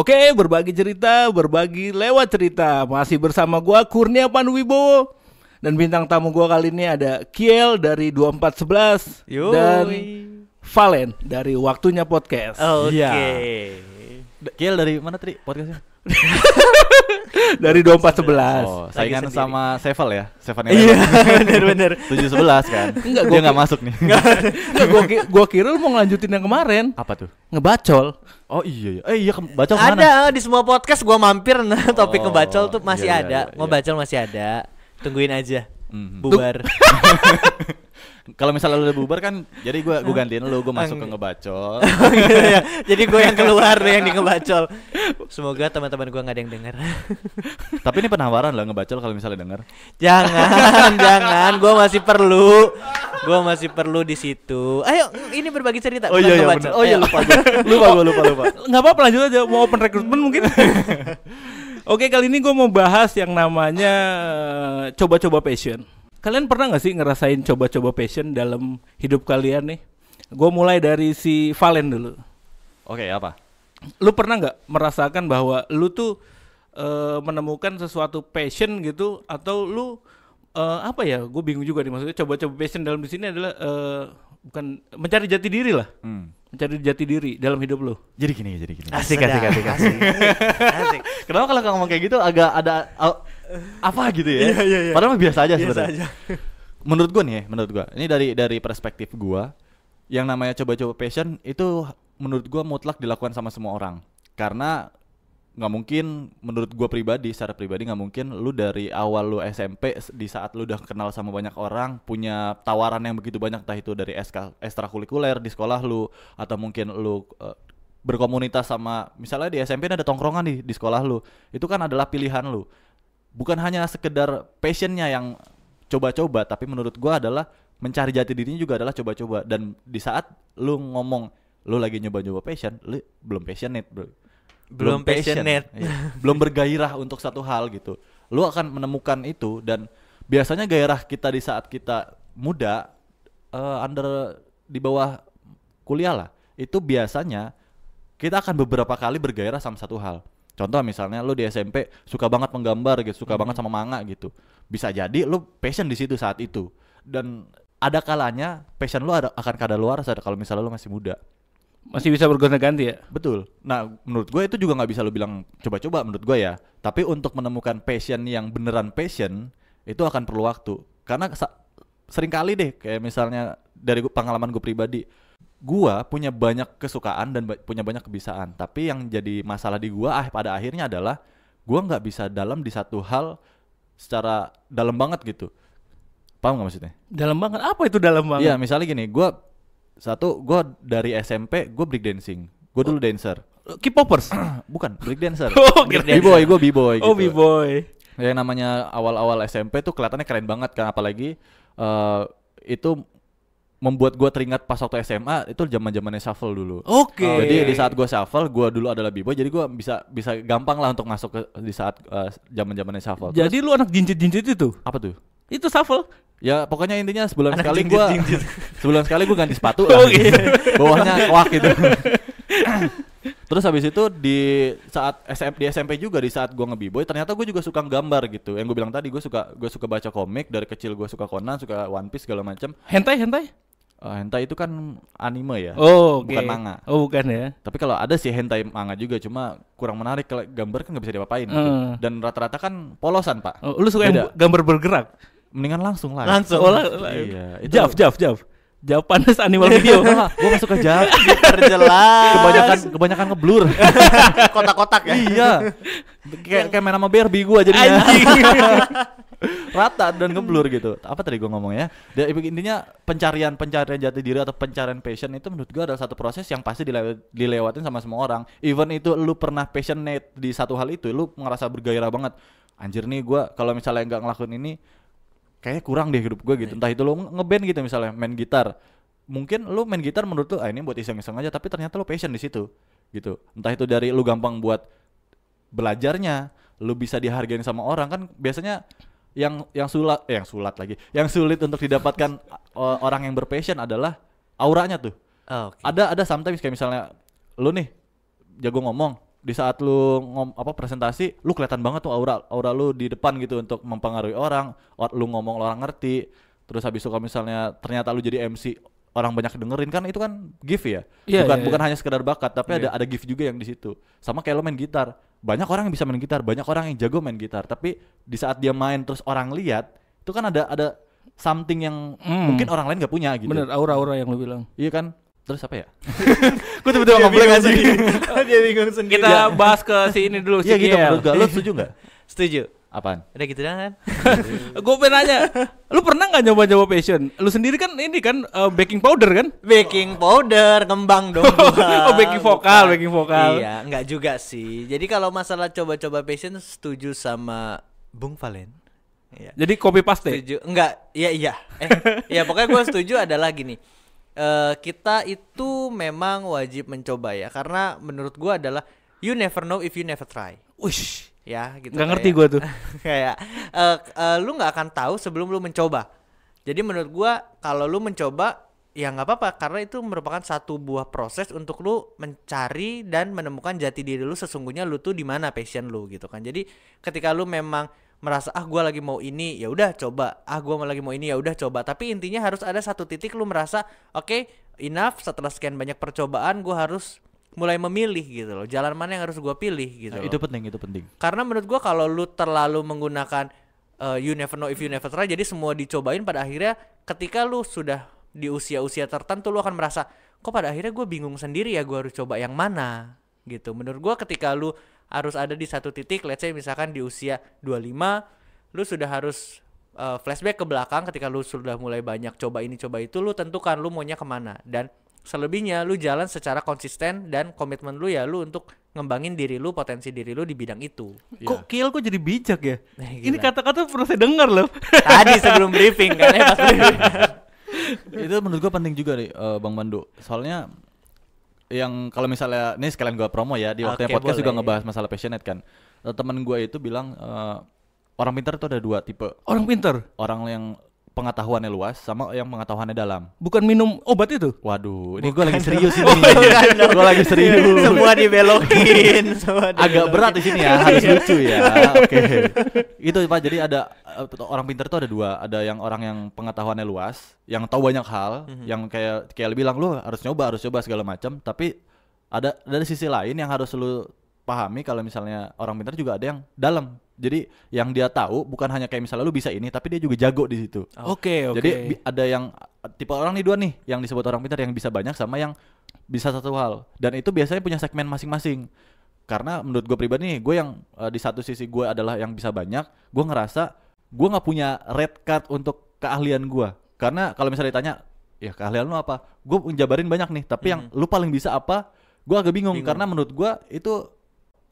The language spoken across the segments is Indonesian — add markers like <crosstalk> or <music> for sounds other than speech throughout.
Oke, berbagi cerita, berbagi lewat cerita. Masih bersama gua Kurnia Panwibo dan bintang tamu gua kali ini ada Kiel dari 2411 Yui. dan Valen dari Waktunya Podcast. Oke. Okay. Ya. Kiel dari mana Tri podcastnya? <laughs> dari 2411. Oh, saingan sama Sevel ya. Seven Iya, benar benar. 711 kan. Enggak, gua enggak masuk nih. <laughs> Enggak, gua, gua kira lu mau ngelanjutin yang kemarin. Apa tuh? Ngebacol. Oh iya iya. Eh iya kebacol mana? Ada di semua podcast gua mampir nah <laughs> topik oh, tuh masih iya, iya ada. Iya, iya. bacol masih ada. Tungguin aja. Mm -hmm. Bubar. <laughs> Kalau misalnya lu udah bubar kan, jadi gue gue gantiin lu, gue masuk ke ngebacol. <laughs> Oh, iya, iya. jadi gue yang keluar lu yang di ngebacol. Semoga teman-teman gue nggak ada yang denger. <laughs> Tapi ini penawaran lah ngebacol kalau misalnya denger. Jangan, <laughs> jangan. Gue masih perlu. Gue masih perlu di situ. Ayo, ini berbagi cerita. Oh iya, iya Oh iya lupa gue. Lupa gue, lupa lupa. Enggak apa-apa lanjut aja. Mau open recruitment mungkin. Oke, kali ini gue mau bahas yang namanya eh, coba-coba passion kalian pernah nggak sih ngerasain coba-coba passion dalam hidup kalian nih? Gue mulai dari si Valen dulu. Oke, okay, apa? Lu pernah nggak merasakan bahwa lu tuh uh, menemukan sesuatu passion gitu atau lu uh, apa ya? Gue bingung juga nih maksudnya coba-coba passion dalam di sini adalah uh, bukan mencari jati diri lah. Hmm. Mencari jati diri dalam hidup lu. Jadi gini, jadi gini. Asik, asik, asik, asik. asik. Kenapa kalau ngomong kayak gitu agak ada apa gitu ya. Iya, iya, iya. Padahal biasa aja sebenarnya. menurut gua nih, menurut gua, Ini dari dari perspektif gua, yang namanya coba-coba passion itu menurut gua mutlak dilakukan sama semua orang. Karena nggak mungkin menurut gua pribadi secara pribadi nggak mungkin lu dari awal lu SMP di saat lu udah kenal sama banyak orang punya tawaran yang begitu banyak entah itu dari ekstrakurikuler di sekolah lu atau mungkin lu uh, berkomunitas sama misalnya di SMP ada tongkrongan nih di sekolah lu itu kan adalah pilihan lu bukan hanya sekedar passionnya yang coba-coba tapi menurut gue adalah mencari jati dirinya juga adalah coba-coba dan di saat lu ngomong lu lagi nyoba-nyoba passion lu belum passionate bro belum, passionate iya. belum bergairah untuk satu hal gitu lu akan menemukan itu dan biasanya gairah kita di saat kita muda uh, under di bawah kuliah lah itu biasanya kita akan beberapa kali bergairah sama satu hal Contoh misalnya lu di SMP suka banget menggambar gitu, suka hmm. banget sama manga gitu. Bisa jadi lu passion di situ saat itu. Dan ada kalanya passion lu ada, akan kada luar saat kalau misalnya lu masih muda. Masih bisa berguna ganti ya? Betul. Nah, menurut gue itu juga nggak bisa lu bilang coba-coba menurut gue ya. Tapi untuk menemukan passion yang beneran passion itu akan perlu waktu. Karena sering kali deh kayak misalnya dari pengalaman gue pribadi gua punya banyak kesukaan dan ba punya banyak kebisaan tapi yang jadi masalah di gua ah pada akhirnya adalah gua nggak bisa dalam di satu hal secara dalam banget gitu paham nggak maksudnya dalam banget apa itu dalam banget Ya misalnya gini gua satu gua dari SMP gua break dancing gua dulu oh. dancer uh, K-popers <clears throat> bukan break dancer <laughs> oh, b-boy gua b-boy oh, gitu. oh b-boy yang namanya awal-awal SMP tuh kelihatannya keren banget kan apalagi uh, itu membuat gue teringat pas waktu SMA itu zaman zamannya shuffle dulu. Oke. Okay. Oh, jadi di saat gue shuffle, gue dulu adalah b jadi gue bisa bisa gampang lah untuk masuk ke di saat eh, zaman uh, zamannya shuffle. Jadi lu anak jinjit-jinjit itu? Apa tuh? Itu shuffle. Ya pokoknya intinya sebulan anak sekali gue <laughs> sebulan sekali gue ganti sepatu <laughs> lah. gitu. Bawahnya kuak gitu. <laughs> Terus habis itu di saat SMP di SMP juga di saat gue ngebiboy ternyata gue juga suka gambar gitu. Yang gue bilang tadi gue suka gue suka baca komik dari kecil gue suka Conan, suka One Piece segala macam. Hentai hentai? Uh, hentai itu kan anime ya, oh, okay. bukan manga. Oh bukan ya. Tapi kalau ada sih hentai manga juga, cuma kurang menarik kalau gambar kan nggak bisa diapain. Uh. Gitu. Dan rata-rata kan polosan pak. Oh, lu suka Beda. yang gambar bergerak? Mendingan langsung lah. Langsung. Oh, la iya. Itu... Jaf, jaf, Jav. Jav panas anime <laughs> video. gue gak suka Jav. Terjelas. <laughs> Kebanyakan kebanyakan ngeblur. <laughs> Kotak-kotak ya. Iya. Kayak kayak main sama Barbie gue jadinya. Anjing rata dan ngeblur gitu apa tadi gue ngomong ya dan intinya pencarian pencarian jati diri atau pencarian passion itu menurut gue adalah satu proses yang pasti dilewat, dilewatin sama semua orang even itu lu pernah passionate di satu hal itu lu ngerasa bergairah banget anjir nih gue kalau misalnya nggak ngelakuin ini kayaknya kurang deh hidup gue gitu iya. entah itu lu ngeband gitu misalnya main gitar mungkin lu main gitar menurut lu ah ini buat iseng-iseng aja tapi ternyata lu passion di situ gitu entah itu dari lu gampang buat belajarnya lu bisa dihargain sama orang kan biasanya yang yang sulat eh, yang sulat lagi yang sulit untuk didapatkan <laughs> orang yang berpassion adalah auranya tuh oh, ah, okay. ada ada sometimes kayak misalnya lu nih jago ngomong di saat lu ngom apa presentasi lu kelihatan banget tuh aura aura lu di depan gitu untuk mempengaruhi orang lu ngomong orang ngerti terus habis itu kalau misalnya ternyata lu jadi MC orang banyak dengerin kan itu kan gift ya yeah, bukan yeah, yeah. bukan iya. hanya sekedar bakat tapi yeah. ada ada gift juga yang di situ sama kayak lo main gitar banyak orang yang bisa main gitar, banyak orang yang jago main gitar, tapi di saat dia main terus orang lihat, itu kan ada ada something yang mm. mungkin orang lain nggak punya gitu. Bener, aura-aura yang lu bilang. Iya kan? Terus apa ya? <laughs> Gue tiba-tiba ngobrol aja. <laughs> Dia bingung sendiri. Kita bahas ke sini ini dulu. Iya gitu, iya. Lu setuju nggak? Setuju. Apaan? Udah gitu doang kan? <laughs> gue pengen nanya, lu pernah nggak nyoba-nyoba passion? Lu sendiri kan ini kan uh, baking powder kan? Baking powder, ngembang dong. <laughs> oh baking vokal, baking vokal. Iya, nggak juga sih. Jadi kalau masalah coba-coba passion, setuju sama Bung Valen. Iya. Jadi copy paste? Ya? Setuju, enggak? Iya iya. Eh, ya pokoknya gue setuju adalah gini. Uh, eh, kita itu memang wajib mencoba ya, karena menurut gue adalah you never know if you never try. wish ya gitu nggak ngerti gue tuh <laughs> kayak uh, uh, lu nggak akan tahu sebelum lu mencoba jadi menurut gue kalau lu mencoba ya nggak apa-apa karena itu merupakan satu buah proses untuk lu mencari dan menemukan jati diri lu sesungguhnya lu tuh di mana passion lu gitu kan jadi ketika lu memang merasa ah gue lagi mau ini ya udah coba ah gue lagi mau ini ya udah coba tapi intinya harus ada satu titik lu merasa oke okay, enough setelah sekian banyak percobaan gue harus mulai memilih gitu loh jalan mana yang harus gue pilih gitu nah, loh. itu penting itu penting karena menurut gue kalau lu terlalu menggunakan uh, you never know if you never try jadi semua dicobain pada akhirnya ketika lu sudah di usia-usia tertentu lu akan merasa kok pada akhirnya gue bingung sendiri ya gue harus coba yang mana gitu menurut gue ketika lu harus ada di satu titik let's say misalkan di usia 25 lu sudah harus uh, flashback ke belakang ketika lu sudah mulai banyak coba ini coba itu lu tentukan lu maunya kemana dan selebihnya lu jalan secara konsisten dan komitmen lu ya lu untuk ngembangin diri lu potensi diri lu di bidang itu iya. kok kill kok jadi bijak ya nah, ini kata-kata pernah saya dengar loh <laughs> tadi sebelum briefing kan ya pas <laughs> briefing itu menurut gua penting juga nih eh, uh, bang Mandu soalnya yang kalau misalnya ini sekalian gua promo ya di waktu okay, podcast boleh. juga ngebahas masalah passionate kan eh, Teman gua itu bilang uh, orang pintar itu ada dua tipe orang pintar orang yang pengetahuannya luas sama yang pengetahuannya dalam. Bukan minum obat itu? Waduh, ini gue lagi <laughs> serius ini. Oh, iya, iya. gue lagi serius. semua dibelokin, <laughs> semua dibelokin. Agak berat di sini ya, harus iya. lucu ya. Oke. Okay. Itu Pak, jadi ada eh, orang pintar itu ada dua, ada yang orang yang pengetahuannya luas, yang tahu banyak hal, mm-hmm. yang kayak kayak bilang lu harus nyoba, harus coba segala macam, tapi ada dari sisi lain yang harus lu pahami kalau misalnya orang pintar juga ada yang dalam jadi yang dia tahu bukan hanya kayak misalnya lu bisa ini tapi dia juga jago di situ. Oh. Oke, okay, oke. Okay. Jadi ada yang tipe orang nih dua nih yang disebut orang pintar yang bisa banyak sama yang bisa satu hal dan itu biasanya punya segmen masing-masing. Karena menurut gue pribadi nih, gue yang uh, di satu sisi gue adalah yang bisa banyak, gue ngerasa gue nggak punya red card untuk keahlian gue. Karena kalau misalnya ditanya, ya keahlian lu apa? Gue menjabarin banyak nih, tapi -hmm. yang mhm. lu paling bisa apa? Gue agak bingung, bingung. karena menurut gue itu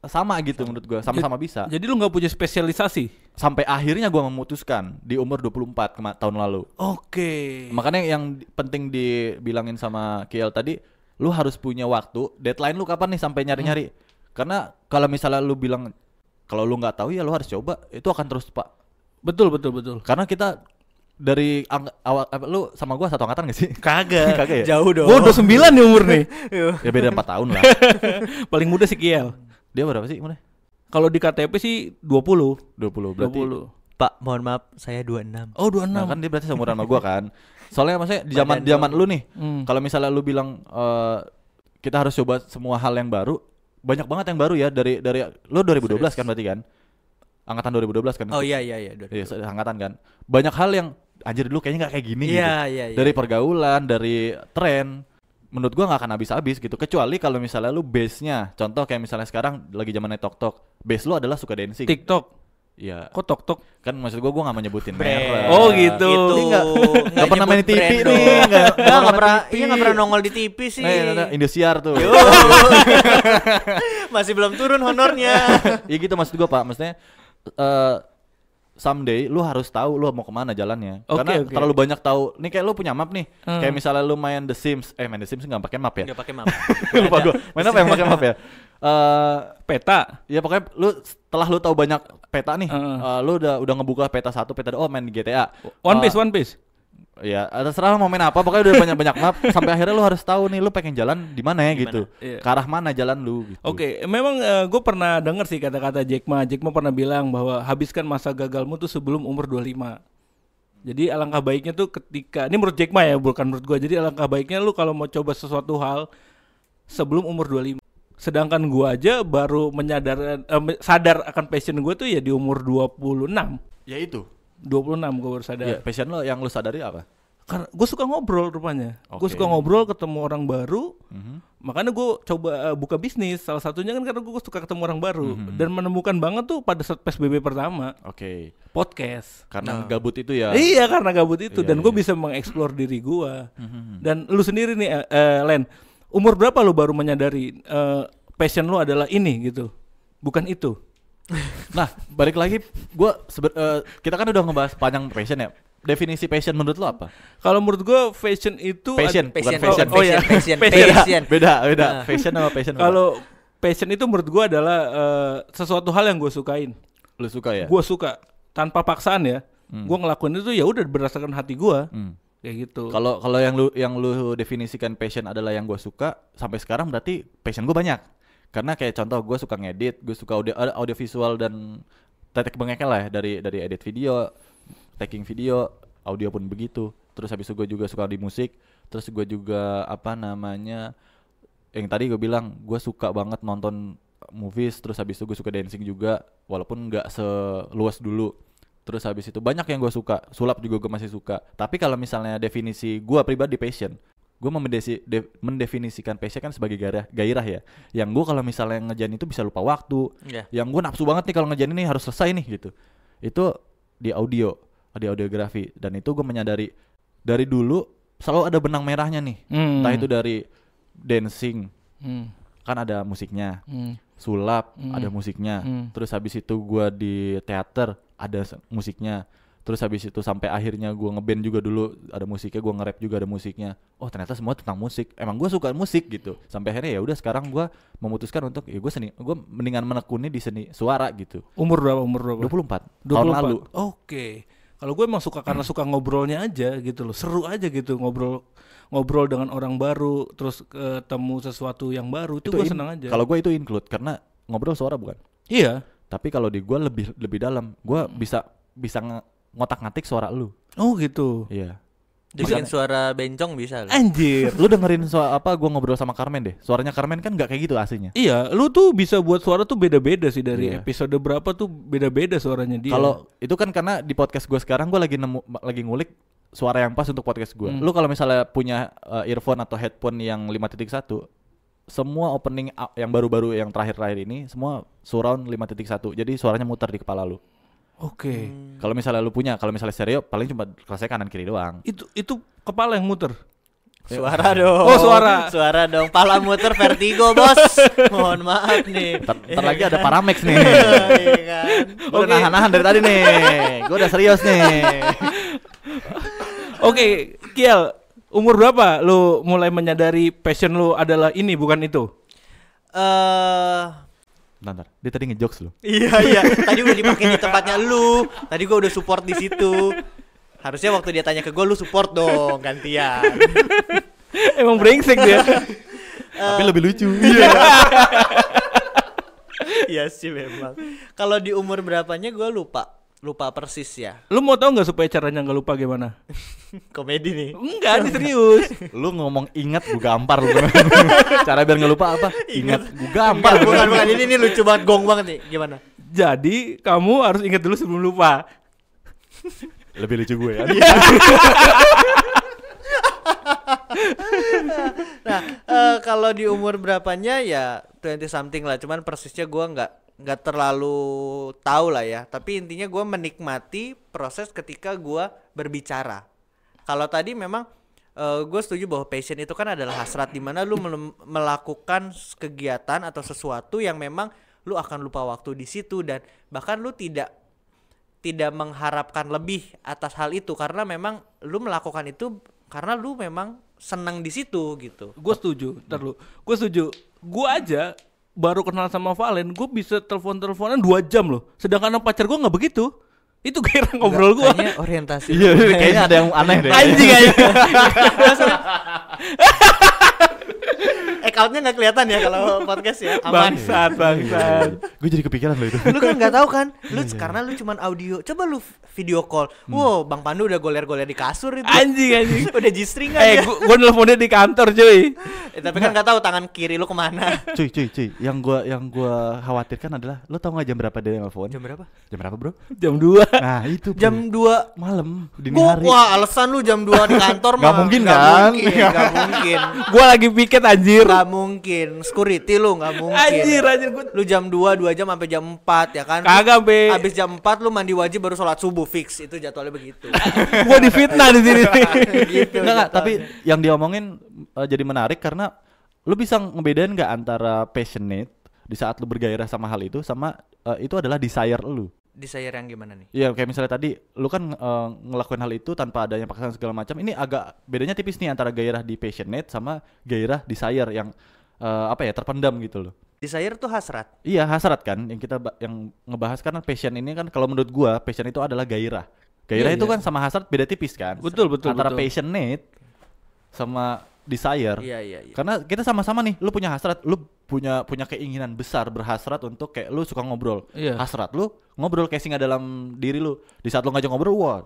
sama gitu menurut gue sama-sama bisa jadi lu nggak punya spesialisasi sampai akhirnya gue memutuskan di umur 24 kema- tahun lalu oke okay. makanya yang penting dibilangin sama Kiel tadi lu harus punya waktu deadline lu kapan nih sampai nyari-nyari hmm. karena kalau misalnya lu bilang kalau lu nggak tahu ya lu harus coba itu akan terus pak betul betul betul karena kita dari awal apa, lu sama gua satu angkatan gak sih? Kagak. <laughs> Kagak ya? Jauh dong. Gua udah sembilan nih umur nih. ya beda empat tahun lah. <laughs> Paling muda sih Kiel. Dia berapa sih mulai? Kalau di KTP sih 20. 20 berarti. 20. Pak, mohon maaf, saya 26. Oh, 26. Nah, kan dia berarti seumuran sama gua kan. Soalnya maksudnya di zaman di zaman lu nih, hmm. kalau misalnya lu bilang uh, kita harus coba semua hal yang baru, banyak banget yang baru ya dari dari lu 2012 Serius. kan berarti kan? Angkatan 2012 kan? Oh iya iya iya. Iya, angkatan kan. Banyak hal yang anjir dulu kayaknya nggak kayak gini yeah, gitu. Yeah, yeah, dari pergaulan, dari tren menurut gua nggak akan habis-habis gitu kecuali kalau misalnya lu base-nya contoh kayak misalnya sekarang lagi zamannya tok base lu adalah suka dancing TikTok Iya. Kok tok tok? Kan maksud gua gua gak menyebutin. nyebutin Oh gitu. gitu. gak, gak pernah main TV nih. Gak, gak, pernah. Iya gak pernah nongol di TV sih. Nah, Indosiar tuh. <laughs> Masih belum turun honornya. <laughs> Iya gitu maksud gua Pak. Maksudnya uh, someday lu harus tahu lu mau kemana jalannya okay, karena okay. terlalu banyak tahu nih kayak lu punya map nih hmm. kayak misalnya lu main The Sims eh main The Sims nggak pakai map ya nggak pakai map <laughs> lupa gue. main apa yang pakai map ya Uh, peta ya pokoknya lu setelah lu tahu banyak peta nih uh, uh. lu udah udah ngebuka peta satu peta dua, oh main di GTA One uh, Piece One Piece ya terserah mau main apa pokoknya udah banyak banyak map sampai akhirnya lu harus tahu nih lu pengen jalan di mana ya gitu iya. ke arah mana jalan lu gitu. oke okay. memang uh, eh, gue pernah denger sih kata-kata Jack Ma Jack Ma pernah bilang bahwa habiskan masa gagalmu tuh sebelum umur 25 jadi alangkah baiknya tuh ketika ini menurut Jack Ma ya bukan menurut gue jadi alangkah baiknya lu kalau mau coba sesuatu hal sebelum umur 25 sedangkan gue aja baru menyadar uh, sadar akan passion gue tuh ya di umur 26 ya itu Dua puluh enam, gue baru sadar. Yeah, passion lo yang lo sadari apa? Karena gue suka ngobrol rupanya. Okay. Gue suka ngobrol ketemu orang baru. Mm -hmm. Makanya gue coba uh, buka bisnis. Salah satunya kan karena gue suka ketemu orang baru mm -hmm. dan menemukan banget tuh pada saat PSBB pertama. Oke. Okay. Podcast. Karena nah. gabut itu ya. Iya, karena gabut itu iya, dan gue iya, iya. bisa mengeksplor diri gue. Mm -hmm. Dan lu sendiri nih, uh, uh, Len, umur berapa lu baru menyadari uh, passion lu adalah ini gitu, bukan itu? nah balik lagi gue uh, eh, kita kan udah ngebahas panjang passion ya definisi passion menurut lo apa? Kalau menurut gue fashion itu passion, passion bukan fashion. Oh, oh, iya. passion, passion, passion. beda, beda. Nah. Fashion sama passion. Kalau passion itu menurut gue adalah uh, sesuatu hal yang gue sukain. Lo suka ya? Gue suka tanpa paksaan ya. Hmm. Gue ngelakuin itu ya udah berdasarkan hati gue. Hmm. Kayak gitu. Kalau kalau yang lu yang lu definisikan passion adalah yang gue suka sampai sekarang berarti passion gue banyak karena kayak contoh gue suka ngedit gue suka audio audio visual dan tetek bengeknya lah ya, dari dari edit video taking video audio pun begitu terus habis itu gue juga suka di musik terus gue juga apa namanya yang tadi gue bilang gue suka banget nonton movies terus habis itu gue suka dancing juga walaupun nggak seluas dulu terus habis itu banyak yang gue suka sulap juga gue masih suka tapi kalau misalnya definisi gue pribadi passion gue mau mendesi, de, mendefinisikan passion kan sebagai gairah, gairah ya. Yang gue kalau misalnya ngejain itu bisa lupa waktu. Yeah. Yang gue nafsu banget nih kalau ngejain ini harus selesai nih gitu. Itu di audio, di audiografi. Dan itu gue menyadari dari dulu selalu ada benang merahnya nih. hmm. Entah itu dari dancing, hmm. kan ada musiknya. hmm. Sulap, hmm. ada musiknya. hmm. Terus habis itu gue di teater, ada musiknya terus habis itu sampai akhirnya gue ngeband juga dulu ada musiknya gue nge-rap juga ada musiknya oh ternyata semua tentang musik emang gue suka musik gitu sampai akhirnya ya udah sekarang gue memutuskan untuk ya gue seni gue mendingan menekuni di seni suara gitu umur berapa umur berapa 24, 24. tahun lalu oke okay. kalau gue emang suka karena hmm. suka ngobrolnya aja gitu loh seru aja gitu ngobrol ngobrol dengan orang baru terus ketemu sesuatu yang baru itu, itu gue senang aja kalau gue itu include karena ngobrol suara bukan iya tapi kalau di gue lebih lebih dalam gue hmm. bisa bisa nge ngotak-ngatik suara lu. Oh gitu. Iya. Makan, suara bencong bisa lah Anjir, lu dengerin suara apa gua ngobrol sama Carmen deh. Suaranya Carmen kan nggak kayak gitu aslinya. Iya, lu tuh bisa buat suara tuh beda-beda sih dari iya. episode berapa tuh beda-beda suaranya dia. Kalau itu kan karena di podcast gua sekarang gua lagi nemu lagi ngulik suara yang pas untuk podcast gua. Hmm. Lu kalau misalnya punya uh, earphone atau headphone yang 5.1 semua opening yang baru-baru yang terakhir-terakhir ini semua surround 5.1. Jadi suaranya muter di kepala lu. Oke. Okay. Hmm. Kalau misalnya lu punya, kalau misalnya stereo paling cuma kelasnya kanan kiri doang. Itu itu kepala yang muter. Suara dong. Oh, suara. Suara dong. Pala muter vertigo, Bos. <laughs> Mohon maaf nih. Ter, ter lagi ada Paramex nih. <laughs> Oh, iya kan. Udah nahan-nahan dari tadi nih. Gue udah serius nih. <laughs> Oke, okay, Kiel, umur berapa lu mulai menyadari passion lu adalah ini bukan itu? Eh, uh, Bentar, Dia tadi ngejokes loh. iya, iya. Tadi udah dipakai di tempatnya lu. Tadi gua udah support di situ. Harusnya waktu dia tanya ke gua lu support dong gantian. Emang brengsek dia. Tapi lebih lucu. Iya. Iya sih memang. Kalau di umur berapanya gua lupa lupa persis ya. <laughs> Lu mau tau nggak supaya caranya nggak lupa gimana? Komedi nih. Enggak, ini serius. lu ngomong ingat gue gampar lu. <laughs> Cara biar nggak lupa apa? Ingat gue gampar. bukan, bukan ini, ini lucu banget gong banget nih. Gimana? Jadi kamu harus ingat dulu sebelum lupa. Lebih lucu gue ya. Iya. <laughs> nah, uh, kalau di umur berapanya ya 20 something lah, cuman persisnya gua nggak nggak terlalu tahu lah ya tapi intinya gue menikmati proses ketika gue berbicara kalau tadi memang uh, eh, gue setuju bahwa passion itu kan adalah hasrat dimana lu mel melakukan kegiatan atau sesuatu yang memang lu akan lupa waktu di situ dan bahkan lu tidak tidak mengharapkan lebih atas hal itu karena memang lu melakukan itu karena lu memang senang di situ gitu. Gue setuju, terlu Gue setuju. Gue aja baru kenal sama Valen, gue bisa telepon teleponan dua jam loh. Sedangkan pacar gue nggak begitu itu kira ngobrol gue kayaknya orientasi iya kayaknya ada yang aneh deh anjing aja <laughs> accountnya nggak kelihatan ya kalau podcast ya aman bangsat bangsat iya, iya. gue jadi kepikiran lo itu lu kan nggak tahu kan iya, lu karena lu cuman audio coba lu video call hmm. wow bang Pandu udah goler-goler di kasur itu anjing anjing <laughs> udah jistring eh, aja eh gue gue nelfonnya di kantor cuy eh, tapi kan nggak tahu tangan kiri lu kemana <laughs> cuy cuy cuy yang gue yang gue khawatirkan adalah lu tau nggak jam berapa dia nelfon jam berapa jam berapa bro jam dua nah itu jam 2 malam dini gua, hari wah alasan lu jam 2 di kantor <laughs> mah gak mungkin gak kan mungkin, gak <laughs> mungkin gua lagi piket anjir gak mungkin security lu gak mungkin anjir anjir gua... lu jam 2 2 jam sampai jam 4 ya kan kagak be abis jam 4 lu mandi wajib baru sholat subuh fix itu jadwalnya begitu <laughs> gua fitnah di sini gitu, gak, gak, tapi yang diomongin uh, jadi menarik karena lu bisa ngebedain gak antara passionate di saat lu bergairah sama hal itu sama uh, itu adalah desire lu Uh, desire yang gimana nih? Iya, kayak misalnya tadi lu kan uh, ngelakuin hal itu tanpa adanya paksaan segala macam. Ini agak bedanya tipis nih antara gairah di passionate sama gairah desire yang uh, apa ya, terpendam gitu loh. Desire tuh hasrat. Iya, hasrat kan yang kita yang ngebahas karena passion ini kan kalau menurut gua passion itu adalah gairah. Gairah iya, itu iya. kan sama hasrat beda tipis kan. Betul, betul. Antara betul. passionate sama desire. Iya, iya, iya. Karena kita sama-sama nih, lu punya hasrat, lu punya punya keinginan besar berhasrat untuk kayak lu suka ngobrol. Iya. Hasrat lu ngobrol casing dalam diri lu. Di saat lu ngajak ngobrol, wah.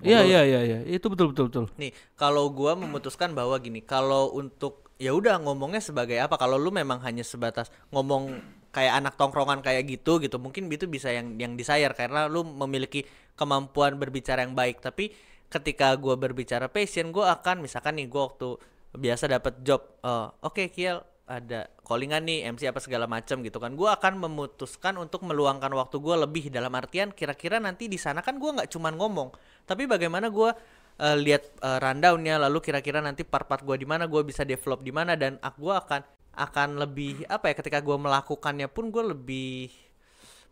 Iya, iya, iya, iya. Itu betul betul betul. Nih, kalau gua memutuskan bahwa gini, kalau untuk ya udah ngomongnya sebagai apa kalau lu memang hanya sebatas ngomong kayak anak tongkrongan kayak gitu gitu mungkin itu bisa yang yang desire karena lu memiliki kemampuan berbicara yang baik tapi ketika gue berbicara passion gue akan misalkan nih gue waktu biasa dapat job uh, oke okay, Kiel ada callingan nih MC apa segala macam gitu kan gue akan memutuskan untuk meluangkan waktu gue lebih dalam artian kira-kira nanti di sana kan gue nggak cuman ngomong tapi bagaimana gue uh, lihat uh, rundownnya lalu kira-kira nanti part-part gue di mana gue bisa develop di mana dan aku gue akan akan lebih apa ya ketika gue melakukannya pun gue lebih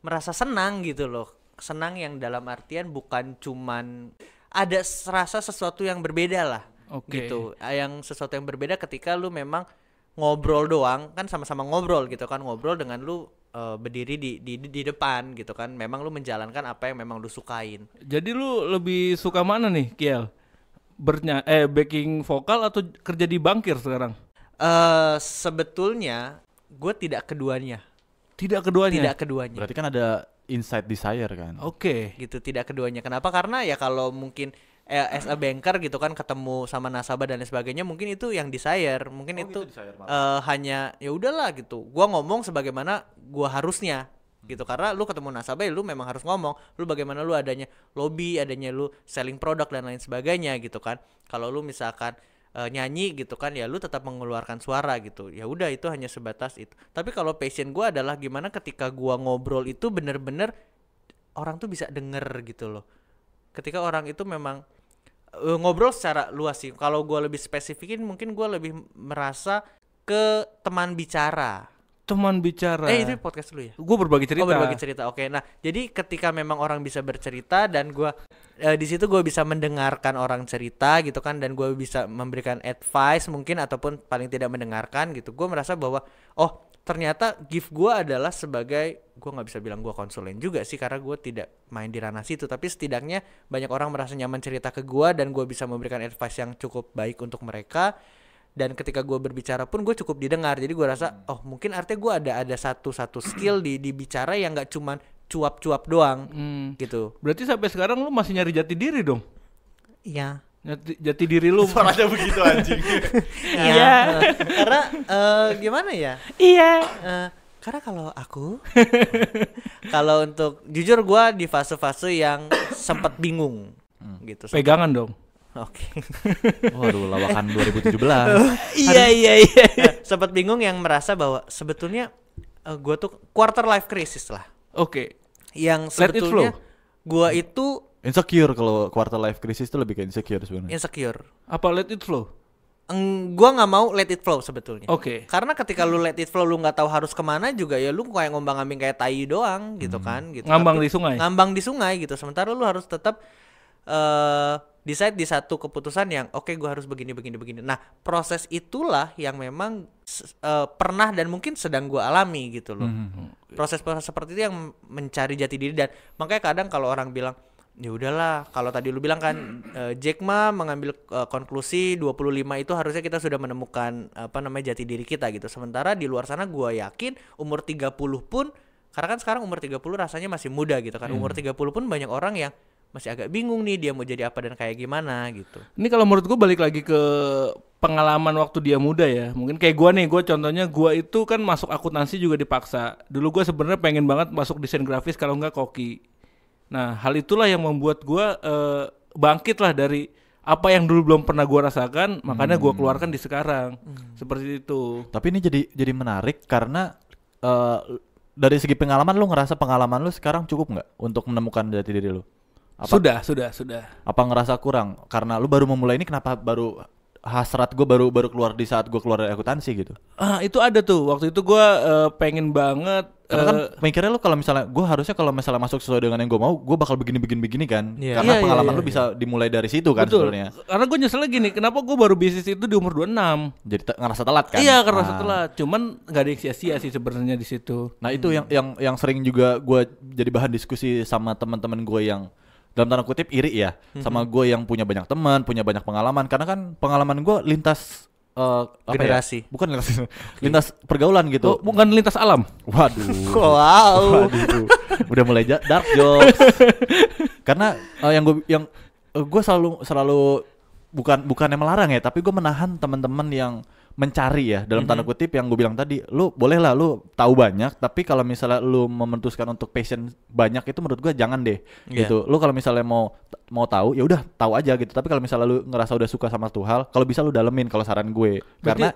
merasa senang gitu loh senang yang dalam artian bukan cuman ada rasa sesuatu yang berbeda lah okay. gitu ah, yang sesuatu yang berbeda ketika lu memang ngobrol doang kan sama-sama ngobrol gitu kan ngobrol dengan lu uh, berdiri di, di di depan gitu kan memang lu menjalankan apa yang memang lu sukain jadi lu lebih suka mana nih Kiel bernya eh backing vokal atau kerja di bangkir sekarang uh, sebetulnya gue tidak keduanya tidak keduanya tidak keduanya berarti kan ada inside desire kan oke okay. gitu tidak keduanya kenapa karena ya kalau mungkin eh, as a banker gitu kan ketemu sama nasabah dan lain sebagainya mungkin itu yang desire mungkin oh, itu gitu uh, hanya ya udahlah gitu gua ngomong sebagaimana gua harusnya hmm. gitu karena lu ketemu nasabah ya lu memang harus ngomong lu bagaimana lu adanya lobby adanya lu selling produk dan lain sebagainya gitu kan kalau lu misalkan uh, nyanyi gitu kan ya lu tetap mengeluarkan suara gitu ya udah itu hanya sebatas itu tapi kalau passion gua adalah gimana ketika gua ngobrol itu bener-bener orang tuh bisa denger gitu loh ketika orang itu memang uh, ngobrol secara luas sih. Kalau gue lebih spesifikin mungkin gue lebih merasa ke teman bicara. Teman bicara. Eh itu podcast lu ya? Gue berbagi cerita. Oh berbagi cerita. Oke. Nah jadi ketika memang orang bisa bercerita dan gue uh, di situ gue bisa mendengarkan orang cerita gitu kan dan gue bisa memberikan advice mungkin ataupun paling tidak mendengarkan gitu. Gue merasa bahwa oh ternyata gift gue adalah sebagai gue nggak bisa bilang gue konsulen juga sih karena gue tidak main di ranah situ tapi setidaknya banyak orang merasa nyaman cerita ke gue dan gue bisa memberikan advice yang cukup baik untuk mereka dan ketika gue berbicara pun gue cukup didengar jadi gue rasa oh mungkin artinya gue ada ada satu satu skill di di bicara yang nggak cuman cuap-cuap doang hmm. gitu berarti sampai sekarang lu masih nyari jati diri dong iya jati, jati diri lu suaranya begitu anjing <laughs> ya. iya ya. karena uh, gimana ya iya uh, karena kalau aku <laughs> kalau untuk jujur gue di fase-fase yang sempat bingung hmm. gitu sempet. pegangan dong Oke. Okay. <laughs> Waduh, lawakan 2017. Uh, iya, iya, iya, iya. Nah, sempat bingung yang merasa bahwa sebetulnya uh, eh, gue tuh quarter life crisis lah. Oke. Okay. Yang sebetulnya gue itu Insecure kalau quarter life crisis itu lebih ke insecure sebenarnya. Insecure. Apa let it flow? Eng, gua nggak mau let it flow sebetulnya. Oke. Okay. Karena ketika lu let it flow lu nggak tahu harus kemana juga ya lu kayak ngombang-ambing kayak tai doang gitu hmm. kan gitu. Ngambang Tapi, di sungai. Ngambang di sungai gitu. Sementara lu harus tetap eh uh, decide di satu keputusan yang oke okay, gue harus begini begini begini nah proses itulah yang memang uh, pernah dan mungkin sedang gue alami gitu loh hmm, hmm, hmm. proses-proses mm -hmm. seperti itu yang mencari jati diri dan makanya kadang kalau orang bilang ya udahlah kalau tadi lu bilang kan uh, <clears throat> Jack Ma mengambil uh, konklusi 25 itu harusnya kita sudah menemukan apa namanya jati diri kita gitu. Sementara di luar sana gua yakin umur 30 pun karena kan sekarang umur 30 rasanya masih muda gitu kan. Hmm. Umur 30 pun banyak orang yang masih agak bingung nih dia mau jadi apa dan kayak gimana gitu. Ini kalau menurut gue balik lagi ke pengalaman waktu dia muda ya. Mungkin kayak gue nih, gue contohnya gue itu kan masuk akuntansi juga dipaksa. Dulu gue sebenarnya pengen banget masuk desain grafis kalau nggak koki Nah, hal itulah yang membuat gua uh, eh, bangkitlah dari apa yang dulu belum pernah gua rasakan, hmm. makanya gua hmm. keluarkan di sekarang. Hmm. Seperti itu. Tapi ini jadi jadi menarik karena uh, dari segi pengalaman lu ngerasa pengalaman lu sekarang cukup nggak untuk menemukan jati diri lu? Apa, sudah, sudah, sudah. Apa ngerasa kurang? Karena lu baru memulai ini kenapa baru hasrat gue baru baru keluar di saat gue keluar dari akuntansi gitu. Ah itu ada tuh waktu itu gue uh, pengen banget. Karena uh, mikirnya lo kalau misalnya gue harusnya kalau misalnya masuk sesuai dengan yang gue mau, gue bakal begini begini begini kan. Yeah. Karena yeah, iya, pengalaman yeah, yeah, lo bisa iya. dimulai dari situ kan Betul. sebenarnya. Karena gue nyesel gini, kenapa gue baru bisnis itu di umur 26 Jadi te- ngerasa telat kan? Iya karena ah. telat. Cuman nggak ada sia-sia sih sebenarnya di situ. Nah itu hmm. yang yang yang sering juga gue jadi bahan diskusi sama teman-teman gue yang dalam tanda kutip iri ya mm-hmm. sama gue yang punya banyak teman, punya banyak pengalaman karena kan pengalaman gue lintas uh, apa ya? generasi. Ya? Bukan lintas <laughs> lintas pergaulan gitu. Oh, bukan lintas alam. Waduh. wow. Waduh. Udah mulai dark jokes. <laughs> Karena uh, yang gue yang uh, eh, gue selalu selalu bukan bukannya melarang ya, tapi gue menahan teman-teman yang mencari ya dalam mm-hmm. tanda kutip yang gue bilang tadi lu boleh lah lu tahu banyak tapi kalau misalnya lu memutuskan untuk passion banyak itu menurut gue jangan deh yeah. gitu lu kalau misalnya mau mau tahu ya udah tahu aja gitu tapi kalau misalnya lu ngerasa udah suka sama satu hal kalau bisa lu dalemin kalau saran gue Berarti... karena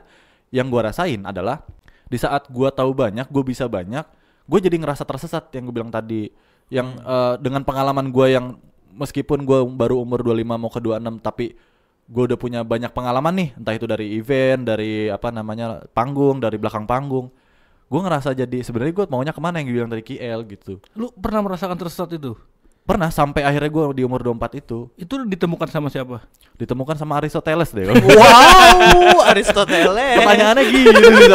yang gue rasain adalah di saat gue tahu banyak gue bisa banyak gue jadi ngerasa tersesat yang gue bilang tadi yang hmm. uh, dengan pengalaman gue yang meskipun gue baru umur 25 mau ke 26 tapi gue udah punya banyak pengalaman nih entah itu dari event dari apa namanya panggung dari belakang panggung gue ngerasa jadi sebenarnya gue maunya kemana yang bilang dari KL gitu lu pernah merasakan tersesat itu pernah sampai akhirnya gue di umur 24 itu itu ditemukan sama siapa ditemukan sama Aristoteles deh wow Aristoteles pertanyaannya gitu <laughs>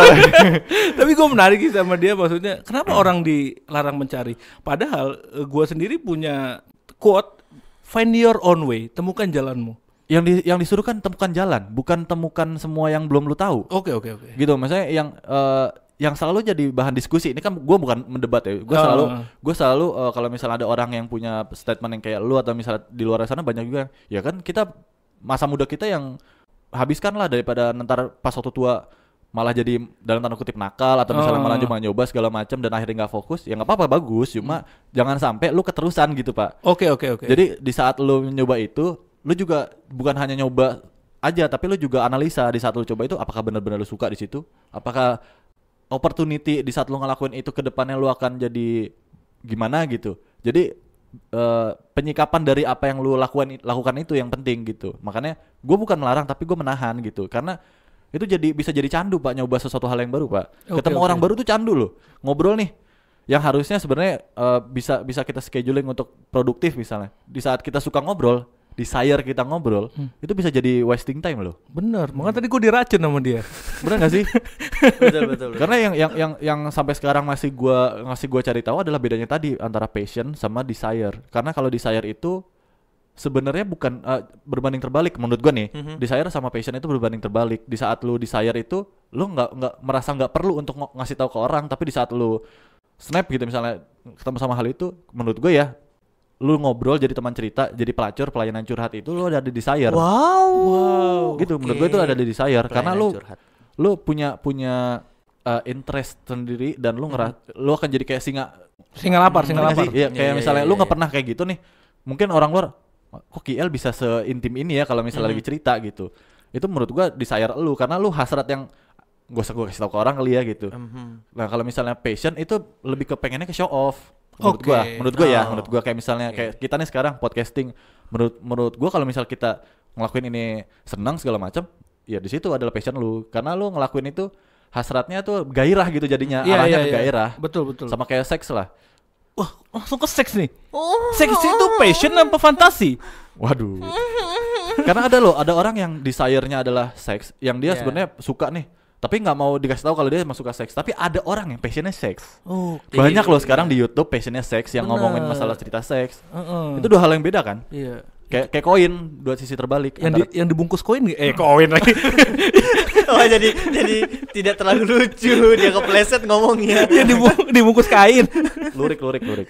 tapi gue menarik sama dia maksudnya kenapa orang dilarang mencari padahal eh, gue sendiri punya quote find your own way temukan jalanmu yang di, yang disuruh kan temukan jalan, bukan temukan semua yang belum lu tahu. Oke oke oke. Gitu, maksudnya yang uh, yang selalu jadi bahan diskusi. Ini kan gue bukan mendebat ya. Gue oh. selalu ah, ah, ah. gue selalu uh, kalau misalnya ada orang yang punya statement yang kayak lu atau misalnya di luar sana banyak juga, ya kan kita masa muda kita yang habiskan lah daripada nanti pas waktu tua malah jadi dalam tanda kutip nakal atau misalnya oh. malah cuma nyoba segala macam dan akhirnya nggak fokus ya nggak apa-apa bagus cuma hmm. jangan sampai lu keterusan gitu pak oke okay, oke okay, oke okay. jadi di saat lu nyoba itu lu juga bukan hanya nyoba aja tapi lu juga analisa di saat lu coba itu apakah benar-benar lu suka di situ apakah opportunity di saat lu ngelakuin itu ke depannya lu akan jadi gimana gitu jadi uh, penyikapan dari apa yang lu lakukan lakukan itu yang penting gitu makanya gue bukan melarang tapi gue menahan gitu karena itu jadi bisa jadi candu pak nyoba sesuatu hal yang baru pak okay, ketemu okay. orang baru tuh candu loh ngobrol nih yang harusnya sebenarnya uh, bisa bisa kita scheduling untuk produktif misalnya di saat kita suka ngobrol desire kita ngobrol hmm. itu bisa jadi wasting time loh. Bener, makanya tadi gue diracun sama dia. Bener gak sih? <laughs> betul, betul, betul. Karena yang yang yang yang sampai sekarang masih gua ngasih gua cari tahu adalah bedanya tadi antara passion sama desire. Karena kalau desire itu sebenarnya bukan uh, berbanding terbalik menurut gue nih. Mm-hmm. Desire sama passion itu berbanding terbalik. Di saat lu desire itu lu nggak nggak merasa nggak perlu untuk ng- ngasih tahu ke orang, tapi di saat lu snap gitu misalnya ketemu sama hal itu menurut gue ya lu ngobrol jadi teman cerita jadi pelacur pelayanan curhat itu lu ada di desire wow, wow. gitu okay. menurut gue itu ada di desire pelayanan karena lu curhat. lu punya punya uh, interest sendiri dan lu ngeras hmm. lu akan jadi kayak singa singa lapar singa lapar Ya, kayak yeah, misalnya yeah, lu iya, nggak iya. pernah kayak gitu nih mungkin orang luar kok KL bisa seintim ini ya kalau misalnya hmm. lagi cerita gitu itu menurut gua desire lu karena lu hasrat yang gue usah gue kasih tau ke orang kali ya gitu. Mm -hmm. Nah kalau misalnya passion itu lebih ke pengennya ke show off menurut okay. gua menurut gua ya, oh. ya menurut gua kayak misalnya okay. kayak kita nih sekarang podcasting menurut menurut gua kalau misal kita ngelakuin ini senang segala macam ya di situ adalah passion lu karena lu ngelakuin itu hasratnya tuh gairah gitu jadinya yeah, arahnya yeah, ke yeah. gairah betul betul sama kayak seks lah wah langsung ke seks nih oh. seks itu passion apa fantasi waduh karena ada loh ada orang yang desire-nya adalah seks yang dia yeah. sebenarnya suka nih tapi nggak mau dikasih tahu kalau dia masuk ke seks tapi ada orang yang passionnya seks banyak loh sekarang di YouTube passionnya seks yang Bener. ngomongin masalah cerita seks uh -uh. itu dua hal yang beda kan iya kayak kayak koin dua sisi terbalik yang antara... di, yang dibungkus koin eh koin lagi <laughs> oh jadi jadi tidak terlalu lucu dia kepleset ngomongnya <laughs> ya dibungkus kain <laughs> lurik lurik lurik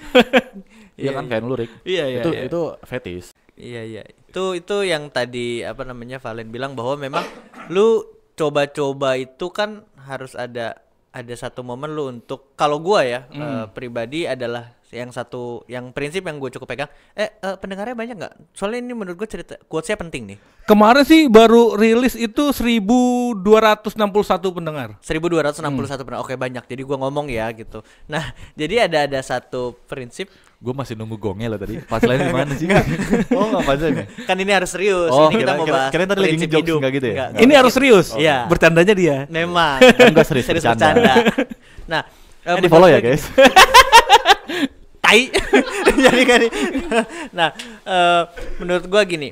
iya kan kain lurik iya iya itu yeah. itu fetis iya iya itu itu yang tadi apa namanya Valen bilang bahwa memang lu coba-coba itu kan harus ada ada satu momen lu untuk kalau gua ya mm. uh, pribadi adalah yang satu yang prinsip yang gue cukup pegang eh uh, pendengarnya banyak nggak soalnya ini menurut gue cerita sih penting nih kemarin sih baru rilis itu 1261 pendengar 1261 hmm. pendengar oke banyak jadi gue ngomong ya gitu nah <laughs> jadi ada ada satu prinsip Gue masih nunggu gongnya lo tadi. pas lain gimana sih? oh nggak apa ya? Kan ini harus serius. Oh, ini kita mau bahas. Kira, kira tadi lagi ngejokes nggak gitu ya? Enggak, ini harus serius. Oh. Iya. Bertandanya dia. Memang. Kan gue serius, serius bercanda. bercanda. Nah, kan eh, di follow ya guys. <laughs> tai. <laughs> Jadi kan. nah, uh, menurut gue gini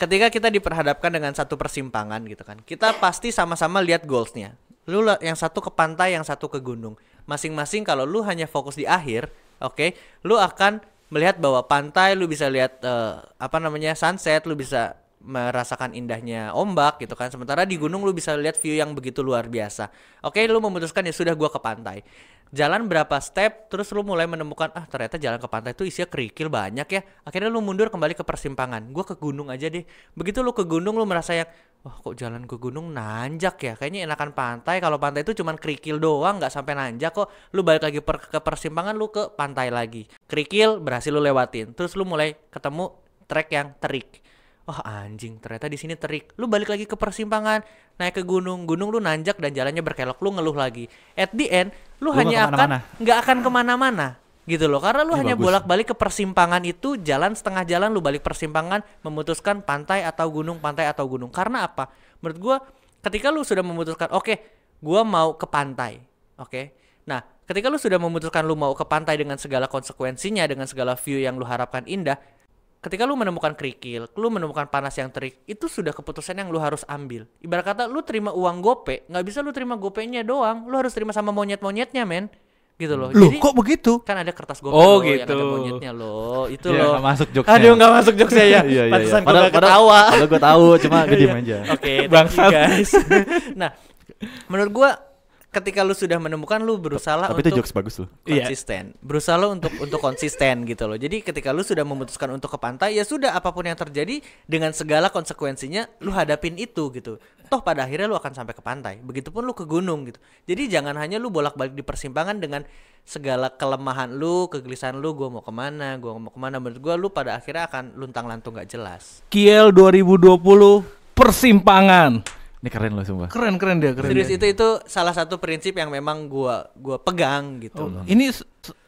ketika kita diperhadapkan dengan satu persimpangan gitu kan kita pasti sama-sama lihat goalsnya lu yang satu ke pantai yang satu ke gunung masing-masing kalau lu hanya fokus di akhir oke okay? lu akan melihat bahwa pantai lu bisa lihat uh, apa namanya sunset lu bisa merasakan indahnya ombak gitu kan. Sementara di gunung lu bisa lihat view yang begitu luar biasa. Oke, lu memutuskan ya sudah gua ke pantai. Jalan berapa step terus lu mulai menemukan ah ternyata jalan ke pantai itu isinya kerikil banyak ya. Akhirnya lu mundur kembali ke persimpangan. Gua ke gunung aja deh. Begitu lu ke gunung lu merasa yang wah kok jalan ke gunung nanjak ya. Kayaknya enakan pantai kalau pantai itu cuman kerikil doang nggak sampai nanjak kok. Lu balik lagi per ke persimpangan lu ke pantai lagi. Kerikil berhasil lu lewatin. Terus lu mulai ketemu trek yang terik wah oh, anjing ternyata di sini terik lu balik lagi ke persimpangan naik ke gunung gunung lu nanjak dan jalannya berkelok lu ngeluh lagi at the end lu, lu hanya akan nggak akan kemana-mana gitu loh karena lu Ini hanya bolak-balik ke persimpangan itu jalan setengah jalan lu balik persimpangan memutuskan pantai atau gunung pantai atau gunung karena apa menurut gua ketika lu sudah memutuskan oke okay, gua mau ke pantai oke okay? nah ketika lu sudah memutuskan lu mau ke pantai dengan segala konsekuensinya dengan segala view yang lu harapkan indah ketika lu menemukan kerikil, lu menemukan panas yang terik, itu sudah keputusan yang lu harus ambil. Ibarat kata lu terima uang gope, nggak bisa lu terima gopenya doang, lu harus terima sama monyet-monyetnya, men. Gitu loh. Loh, kok begitu? Kan ada kertas gope oh, gitu. yang ada monyetnya lo, itu yeah, loh. Gak masuk jokesnya. Aduh, enggak masuk jokesnya ya. <laughs> iya, iya, iya. Padahal, gua ketawa. Padahal gue tahu, cuma gede <laughs> iya. aja. Oke, okay, guys. <laughs> nah, menurut gua ketika lu sudah menemukan lu berusaha tapi untuk itu jokes bagus loh konsisten yeah. berusaha lo untuk untuk konsisten gitu loh jadi ketika lu sudah memutuskan untuk ke pantai ya sudah apapun yang terjadi dengan segala konsekuensinya lu hadapin itu gitu toh pada akhirnya lu akan sampai ke pantai begitupun lu ke gunung gitu jadi jangan hanya lu bolak balik di persimpangan dengan segala kelemahan lu kegelisahan lu gue mau kemana gue mau kemana menurut gue lu pada akhirnya akan luntang lantung gak jelas Kiel 2020 persimpangan ini keren loh sumpah. Keren keren dia keren. Serius dia. itu itu salah satu prinsip yang memang gua gua pegang gitu. Oh, ini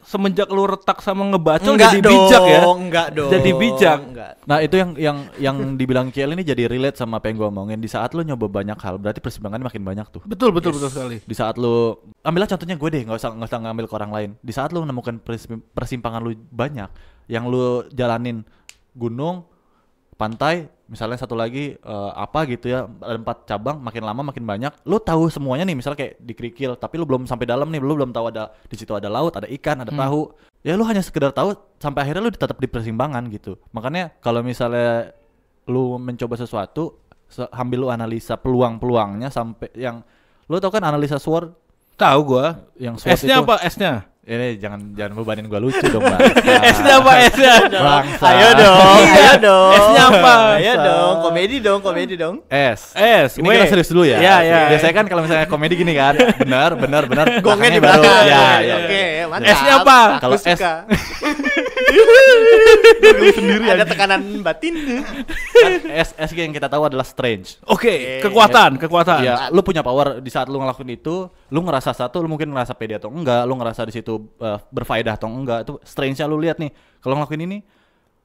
semenjak lu retak sama ngebacol enggak jadi dong, bijak ya. Enggak dong. Jadi bijak. Enggak. Nah, itu yang yang yang dibilang Kiel ini jadi relate sama apa yang gua omongin. Di saat lu nyoba banyak hal, berarti persimpangan makin banyak tuh. Betul betul yes. betul sekali. Di saat lu ambillah contohnya gue deh, nggak usah nggak usah ngambil ke orang lain. Di saat lu menemukan persimpangan lu banyak yang lu jalanin gunung, pantai, misalnya satu lagi uh, apa gitu ya ada empat cabang makin lama makin banyak lu tahu semuanya nih misalnya kayak di kerikil tapi lu belum sampai dalam nih lu belum tahu ada di situ ada laut ada ikan ada hmm. tahu ya lu hanya sekedar tahu sampai akhirnya lu tetap di persimpangan gitu makanya kalau misalnya lu mencoba sesuatu sambil ambil lu analisa peluang-peluangnya sampai yang lu tau kan analisa SWOT tahu gua yang SWOT S-nya apa S-nya ini jangan jangan bebanin gua lucu dong, Bang. S-nya <laughs> apa? S-nya. Bangsa. Ayo dong, iya ayo dong. s apa? Ayo dong, komedi dong, komedi dong. es es, Ini kita serius dulu ya. ya ya, Biasanya kan kalau misalnya komedi gini kan, iya. benar, benar, benar. Gongnya di baru. ya ya, Oke, S-nya apa? Kalau S. <laughs> sendiri ada tekanan batin es <laughs> es yang kita tahu adalah strange oke kekuatan kekuatan ya lu punya power di saat lu ngelakuin itu lu ngerasa satu lu mungkin ngerasa pede atau enggak lu ngerasa di situ uh, berfaedah atau enggak itu strange-nya lu lihat nih kalau ngelakuin ini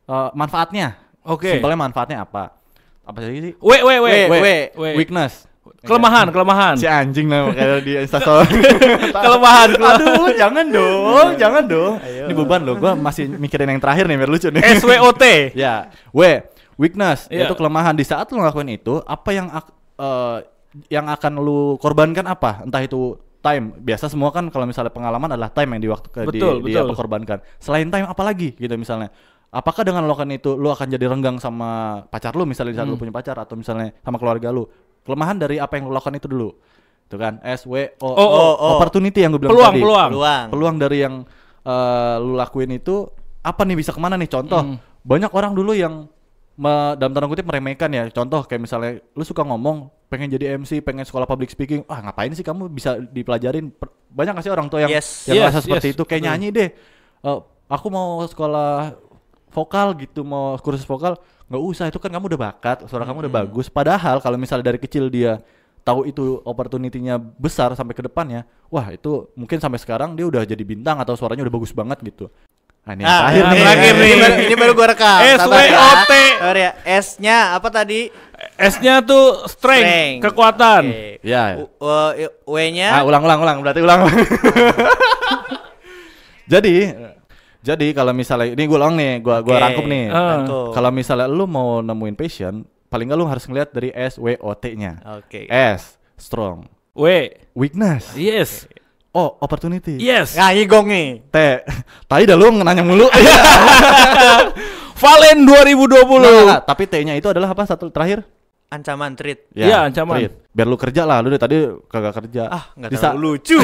uh, manfaatnya oke okay. simpelnya manfaatnya apa apa sih we we we we, we. we. weakness kelemahan ya. kelemahan si anjing lah kayak di instastory <laughs> kelemahan aduh jangan dong iya. jangan dong Ayo. ini beban lo gue masih mikirin yang terakhir nih biar lucu nih SWOT <laughs> ya we weakness yeah. itu kelemahan di saat lo ngelakuin itu apa yang uh, yang akan lu korbankan apa entah itu time biasa semua kan kalau misalnya pengalaman adalah time yang diwaktu betul, di, betul. dia perkorbankan selain time apalagi gitu misalnya apakah dengan lo kan itu lo akan jadi renggang sama pacar lo misalnya di saat hmm. lo punya pacar atau misalnya sama keluarga lo kelemahan dari apa yang lo lakukan itu dulu itu kan S W O oh, oh, oh. opportunity yang gue bilang peluang, tadi peluang peluang peluang dari yang uh, lo lakuin itu apa nih bisa kemana nih contoh hmm. banyak orang dulu yang me, dalam tanda kutip meremehkan ya contoh kayak misalnya lu suka ngomong pengen jadi MC, pengen sekolah public speaking, ah ngapain sih kamu bisa dipelajarin? Banyak gak sih orang tua yang yes. yang yes, merasa seperti yes. itu, kayak nyanyi deh. Uh, aku mau sekolah vokal gitu, mau kursus vokal, nggak usah itu kan kamu udah bakat, suara hmm. kamu udah bagus. Padahal kalau misalnya dari kecil dia tahu itu opportunity-nya besar sampai ke depannya, wah itu mungkin sampai sekarang dia udah jadi bintang atau suaranya udah bagus banget gitu. Nah, ini ah, terakhir nih. Ini baru, ini baru gue rekam. S W O T. Ya. Ya. S-nya apa tadi? S-nya tuh strength, strength. kekuatan. Okay. Yeah. W-nya Ah, ulang-ulang ulang, berarti ulang. <laughs> jadi jadi kalau misalnya ini gue ulang nih, gue okay. rangkum nih. Uh. Kalau misalnya lu mau nemuin passion, paling nggak lu harus ngeliat dari S W O T-nya. Oke. Okay. S strong. W weakness. Yes. Okay. Oh, opportunity. Yes. Nah, ya, gong nih. T. <laughs> Tadi dah lu nanya mulu. <laughs> Valen 2020. Nah, nah, nah, tapi T-nya itu adalah apa satu terakhir? Ancaman treat. Ya, iya, ya, ancaman. Treat. Biar lu kerja lah, lu deh, tadi kagak kerja. Ah, enggak di saat, lucu.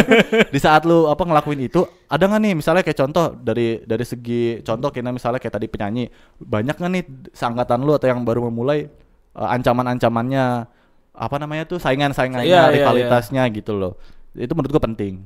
<laughs> di saat lu apa ngelakuin itu, ada nggak nih misalnya kayak contoh dari dari segi contoh kena misalnya kayak tadi penyanyi, banyak nggak nih seangkatan lu atau yang baru memulai uh, ancaman-ancamannya apa namanya tuh saingan-saingannya, ya, rivalitasnya ya, ya. gitu loh. Itu menurut gua penting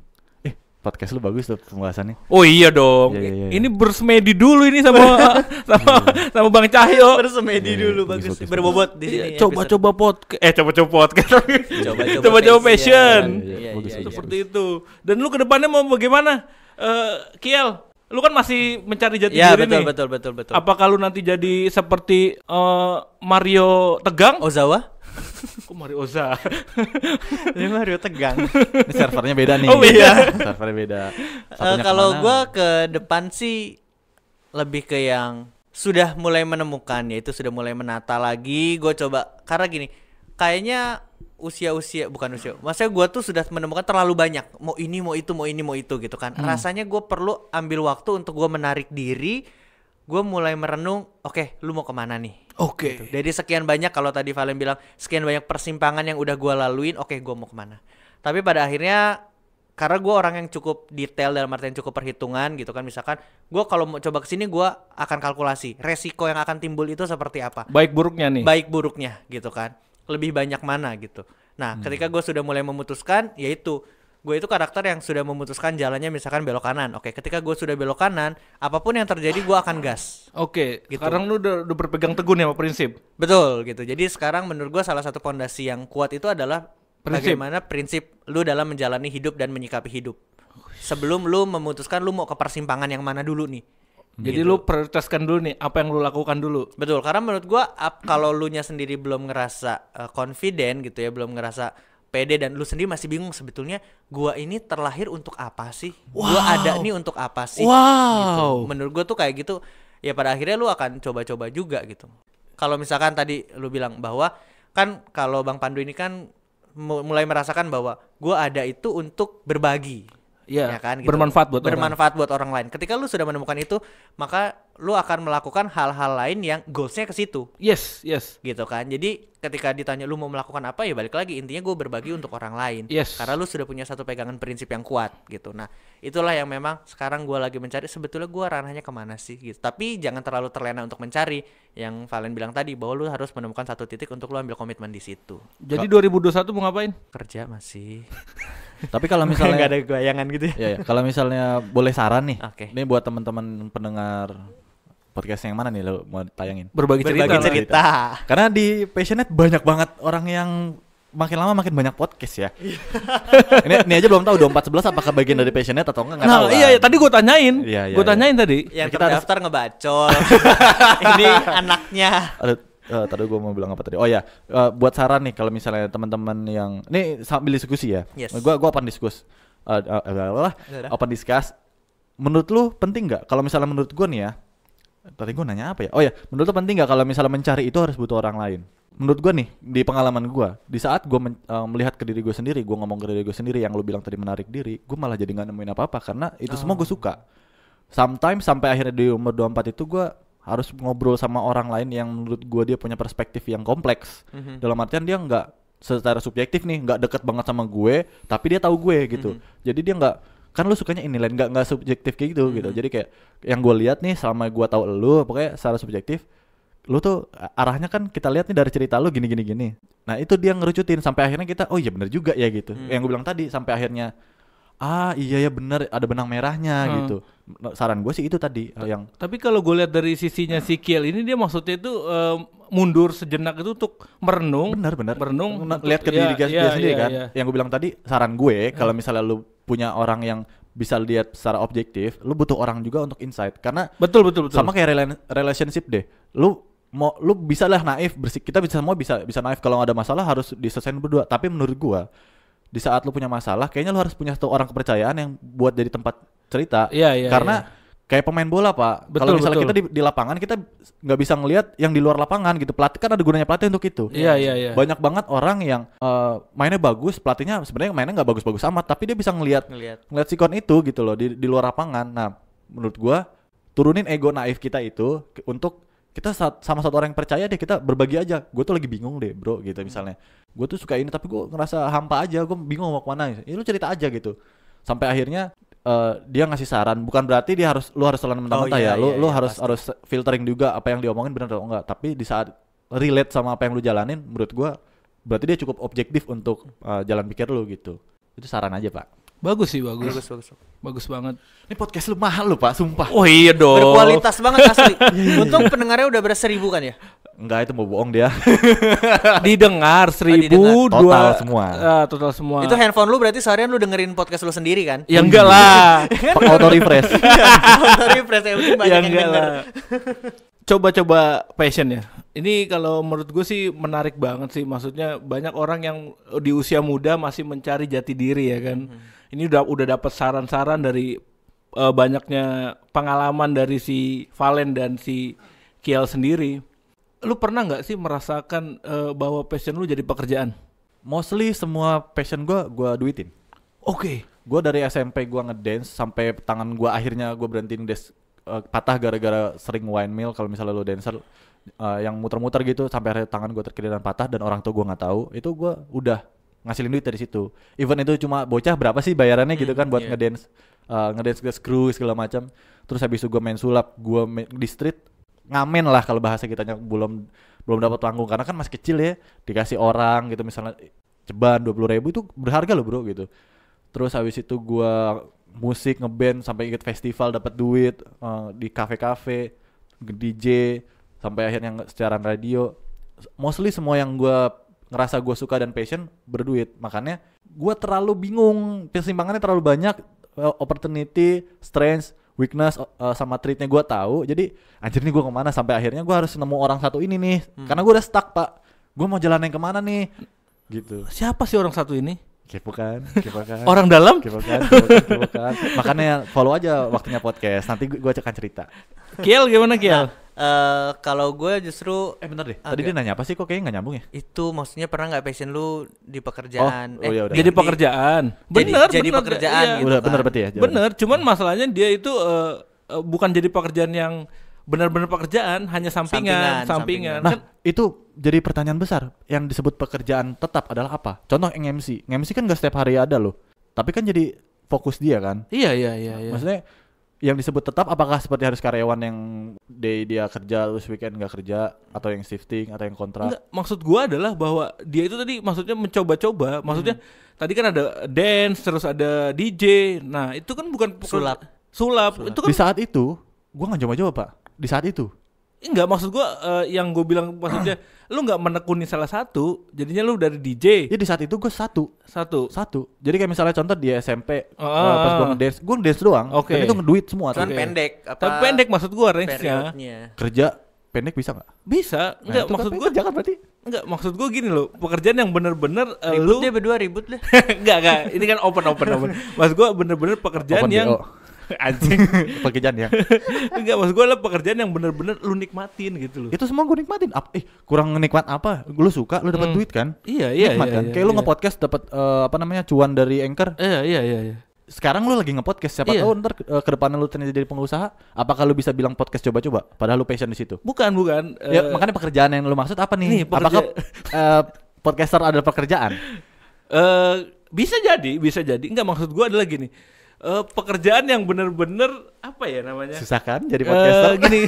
podcast lu bagus tuh pembahasannya. Oh iya dong. Yeah, yeah, yeah. Ini bersemedi dulu ini sama <laughs> sama sama Bang Cahyo. Bersemedi yeah, dulu iya, bagus. Bisa, Berbobot di iya, sini. Coba-coba pot. eh coba-coba pot. coba-coba fashion. passion. Yeah, yeah, yeah, yeah, Seperti yeah. itu. Dan lu ke depannya mau bagaimana? Uh, Kiel, lu kan masih mencari jati yeah, diri betul, nih. betul betul betul betul. Apa kalau nanti jadi seperti uh, Mario Tegang? Ozawa? Kok Mario Oza? <laughs> Ini Mario tegang. Ini servernya beda nih. Oh iya. servernya beda. Uh, kalau gue ke depan sih lebih ke yang sudah mulai menemukan yaitu sudah mulai menata lagi gue coba karena gini kayaknya usia-usia bukan usia maksudnya gue tuh sudah menemukan terlalu banyak mau ini mau itu mau ini mau itu gitu kan hmm. rasanya gue perlu ambil waktu untuk gue menarik diri gue mulai merenung oke okay, lu mau kemana nih Oke. Okay. Gitu. Dari sekian banyak kalau tadi Valen bilang sekian banyak persimpangan yang udah gue laluin, oke okay, gue mau kemana. Tapi pada akhirnya karena gue orang yang cukup detail dalam artian cukup perhitungan gitu kan misalkan gue kalau mau coba kesini gue akan kalkulasi resiko yang akan timbul itu seperti apa baik buruknya nih baik buruknya gitu kan lebih banyak mana gitu nah hmm. ketika gue sudah mulai memutuskan yaitu gue itu karakter yang sudah memutuskan jalannya misalkan belok kanan. Oke, ketika gue sudah belok kanan, apapun yang terjadi gue akan gas. Oke, gitu. sekarang lu udah, udah berpegang teguh nih sama prinsip. Betul gitu. Jadi sekarang menurut gue salah satu pondasi yang kuat itu adalah prinsip. bagaimana prinsip lu dalam menjalani hidup dan menyikapi hidup. Sebelum lu memutuskan lu mau ke persimpangan yang mana dulu nih. Jadi gitu. lu prioritaskan dulu nih apa yang lu lakukan dulu. Betul, karena menurut gue kalau lu nya sendiri belum ngerasa uh, confident gitu ya, belum ngerasa pede dan lu sendiri masih bingung sebetulnya gua ini terlahir untuk apa sih? Wow. Gua ada nih untuk apa sih? Gitu. Wow. Gitu. Menurut gua tuh kayak gitu ya pada akhirnya lu akan coba-coba juga gitu. Kalau misalkan tadi lu bilang bahwa kan kalau Bang Pandu ini kan mulai merasakan bahwa gua ada itu untuk berbagi. yeah, ya kan gitu. bermanfaat buat bermanfaat orang. buat orang lain. Ketika lu sudah menemukan itu, maka lu akan melakukan hal-hal lain yang goalsnya ke situ. Yes, yes. Gitu kan. Jadi ketika ditanya lu mau melakukan apa ya balik lagi intinya gue berbagi untuk orang lain yes. karena lu sudah punya satu pegangan prinsip yang kuat gitu nah itulah yang memang sekarang gue lagi mencari sebetulnya gue ranahnya kemana sih gitu tapi jangan terlalu terlena untuk mencari yang Valen bilang tadi bahwa lu harus menemukan satu titik untuk lu ambil komitmen di situ jadi Kalo... 2021 mau ngapain kerja masih <laughs> tapi kalau <laughs> misalnya nggak ada bayangan gitu ya, ya, ya. kalau misalnya boleh saran nih okay. ini buat teman-teman pendengar podcast yang mana nih lo mau tayangin? Berbagi cerita. Berbagi cerita. cerita. Karena di Passionet banyak banget orang yang makin lama makin banyak podcast ya. <laughs> ini, ini aja belum tahu sebelas apakah bagian dari Passionet atau enggak Nah, iya, iya, tadi gue tanyain. Iya, iya, gue iya. tanyain tadi. Yang kita daftar harus... ngebacol. <laughs> ini anaknya. Aduh, uh, tadi gue mau bilang apa tadi? Oh ya, uh, buat saran nih kalau misalnya teman-teman yang ini sambil diskusi ya. Yes. Gue gua open diskus. Uh, uh, uh, open discuss. Menurut lu penting nggak? Kalau misalnya menurut gue nih ya, tadi gue nanya apa ya oh ya menurut lo penting nggak kalau misalnya mencari itu harus butuh orang lain menurut gue nih di pengalaman gue di saat gue uh, eh, melihat ke diri gue sendiri gue ngomong ke diri gue sendiri yang lo bilang tadi menarik diri gue malah jadi nggak nemuin apa apa karena itu oh. semua gue suka sometimes sampai akhirnya di umur 24 itu gue harus ngobrol sama orang lain yang menurut gue dia punya perspektif yang kompleks mm -hmm. dalam artian dia nggak secara subjektif nih nggak deket banget sama gue tapi dia tahu gue gitu mm -hmm. jadi dia nggak kan lu sukanya ini lain nggak nggak subjektif kayak gitu, gitu. hmm. gitu jadi kayak yang gue lihat nih selama gue tahu lu pokoknya secara subjektif lu tuh arahnya kan kita lihat nih dari cerita lu gini gini gini nah itu dia ngerucutin sampai akhirnya kita oh iya bener juga ya gitu hmm. yang gue bilang tadi sampai akhirnya ah iya ya benar ada benang merahnya hmm. gitu saran gue sih itu tadi T yang tapi kalau gue lihat dari sisinya si Kiel ini dia maksudnya itu uh, mundur sejenak itu untuk merenung benar benar merenung nah, lihat ke diri ya, dia, ya, dia sendiri ya, kan ya. yang gue bilang tadi saran gue kalau misalnya lu punya orang yang bisa lihat secara objektif lu butuh orang juga untuk insight karena betul betul betul sama kayak rela relationship deh lu mau lu bisa lah naif bersih kita bisa semua bisa bisa naif kalau ada masalah harus diselesaikan berdua tapi menurut gue di saat lu punya masalah kayaknya lu harus punya satu orang kepercayaan yang buat jadi tempat cerita iya, iya, karena ya. Kayak pemain bola pak, kalau misalnya betul. kita di, di lapangan kita nggak bisa ngelihat yang di luar lapangan gitu. Pelatih kan ada gunanya pelatih untuk itu. Iya iya iya. Banyak banget orang yang uh, mainnya bagus, pelatihnya sebenarnya mainnya nggak bagus-bagus amat, tapi dia bisa ngelihat ngelihat si kon itu gitu loh di di luar lapangan. Nah menurut gua turunin ego naif kita itu untuk kita sama satu orang yang percaya deh kita berbagi aja gue tuh lagi bingung deh bro gitu misalnya gue tuh suka ini tapi gue ngerasa hampa aja gue bingung mau kemana ya lu cerita aja gitu sampai akhirnya uh, dia ngasih saran bukan berarti dia harus lu harus selalu mentah-mentah oh, iya, ya lu iya, lu iya, harus pasti. harus filtering juga apa yang diomongin benar atau enggak tapi di saat relate sama apa yang lu jalanin menurut gue berarti dia cukup objektif untuk uh, jalan pikir lu gitu itu saran aja pak Bagus sih bagus. Bagus bagus. Bagus banget. Ini podcast lu mahal lu Pak, sumpah. Oh iya dong. Berkualitas banget asli. <laughs> Iya. Untung pendengarnya udah berapa seribu kan ya? Enggak itu mau bohong dia. <laughs> didengar oh, seribu oh, didengar. total dua, semua. Uh, total semua. Itu handphone lu berarti seharian lu dengerin podcast lu sendiri kan? Ya enggak lah. <laughs> Auto refresh. Iya, auto refresh ya banyak ya, yang denger. Coba-coba passion ya. Ini kalau menurut gue sih menarik banget sih. Maksudnya banyak orang yang di usia muda masih mencari jati diri ya kan. Hmm ini udah udah dapat saran-saran dari uh, banyaknya pengalaman dari si Valen dan si Kiel sendiri. Lu pernah nggak sih merasakan uh, bahwa passion lu jadi pekerjaan? Mostly semua passion gua, gua duitin. Oke. Okay. Gua dari SMP gua ngedance sampai tangan gua akhirnya gua berhenti des uh, patah gara-gara sering windmill kalau misalnya lu dancer uh, yang muter-muter gitu sampai akhirnya tangan gua terkiri dan patah dan orang tua gua nggak tahu itu gua udah ngasilin duit dari situ. Event itu cuma bocah berapa sih bayarannya gitu kan hmm, buat yeah. ngedance uh, ngedance ke screw segala macam. Terus habis itu gue main sulap, gue main di street ngamen lah kalau bahasa kita kitanya belum belum dapat panggung karena kan masih kecil ya dikasih orang gitu misalnya ceban dua puluh ribu itu berharga loh bro gitu terus habis itu gue musik ngeband sampai ikut festival dapat duit uh, di kafe-kafe DJ sampai akhirnya secara radio mostly semua yang gue ngerasa gue suka dan passion berduit makanya gue terlalu bingung persimpangannya terlalu banyak eh, opportunity strength weakness uh, sama treatnya gue tahu jadi anjir nih gue kemana sampai akhirnya gue harus nemu orang satu ini nih hmm. karena gue udah stuck pak gue mau jalan yang kemana nih gitu siapa sih orang satu ini kepo kan, <laughs> kepo kan. orang dalam kepo kan, kepo kan, kepo kan. <laughs> makanya follow aja waktunya podcast nanti gue akan cerita Kiel gimana Kiel nah, Uh, kalau gue justru eh bentar deh tadi dia nanya apa sih kok kayaknya nggak nyambung ya itu maksudnya pernah nggak passion lu di pekerjaan oh, oh eh, ya jadi pekerjaan bener jadi, jadi bener, pekerjaan iya. gitu udah, kan. bener berarti ya bener cuman masalahnya dia itu uh, bukan jadi pekerjaan yang benar-benar pekerjaan hanya sampingan sampingan, sampingan. nah kan, itu jadi pertanyaan besar yang disebut pekerjaan tetap adalah apa contoh MC MC kan gak setiap hari ada loh tapi kan jadi fokus dia kan iya iya iya, iya. maksudnya yang disebut tetap apakah seperti harus karyawan yang day dia kerja terus weekend nggak kerja atau yang shifting atau yang kontrak? Enggak, maksud gua adalah bahwa dia itu tadi maksudnya mencoba-coba, maksudnya hmm. tadi kan ada dance terus ada DJ. Nah, itu kan bukan sulap. Sulap. sulap. Itu kan di saat itu gua nggak coba-coba, Pak. Di saat itu Enggak maksud gua uh, yang gue bilang maksudnya <clears throat> lu nggak menekuni salah satu, jadinya lu dari DJ. ya di saat itu gue satu, satu, satu. Jadi kayak misalnya contoh di SMP oh. Ah. uh, eh, pas gue ngedance, gue ngedance doang. Oke. Okay. Dan itu ngeduit semua. kan okay. pendek. Apa Tapi pendek maksud gue range-nya. Kerja pendek bisa nggak? Bisa. Enggak nah, maksud gue jangan berarti. Enggak maksud gue gini loh, pekerjaan yang bener-bener uh, lu. Ribut deh berdua ribut deh. enggak <laughs> enggak. Ini kan open open open. <laughs> Maksud gue bener-bener pekerjaan open yang. DO <laughs> anjing pekerjaan ya enggak maksud gue lah pekerjaan yang bener-bener lu nikmatin gitu loh itu semua gue nikmatin apa eh kurang nikmat apa lu suka lu dapat hmm. duit kan iya iya nikmat iya, kan iya, kayak iya. lu ngepodcast dapat uh, apa namanya cuan dari anchor iya iya iya, iya. sekarang lu lagi ngepodcast siapa iya. tahu ntar uh, ke depannya lu ternyata jadi pengusaha apakah lu bisa bilang podcast coba-coba padahal lu passion di situ bukan bukan uh, makanya pekerjaan yang lu maksud apa nih, nih pekerja... apakah uh, podcaster adalah pekerjaan eh uh, bisa jadi bisa jadi enggak maksud gue adalah gini uh, pekerjaan yang benar-benar apa ya namanya? Susah kan jadi eh, podcaster? Uh, gini.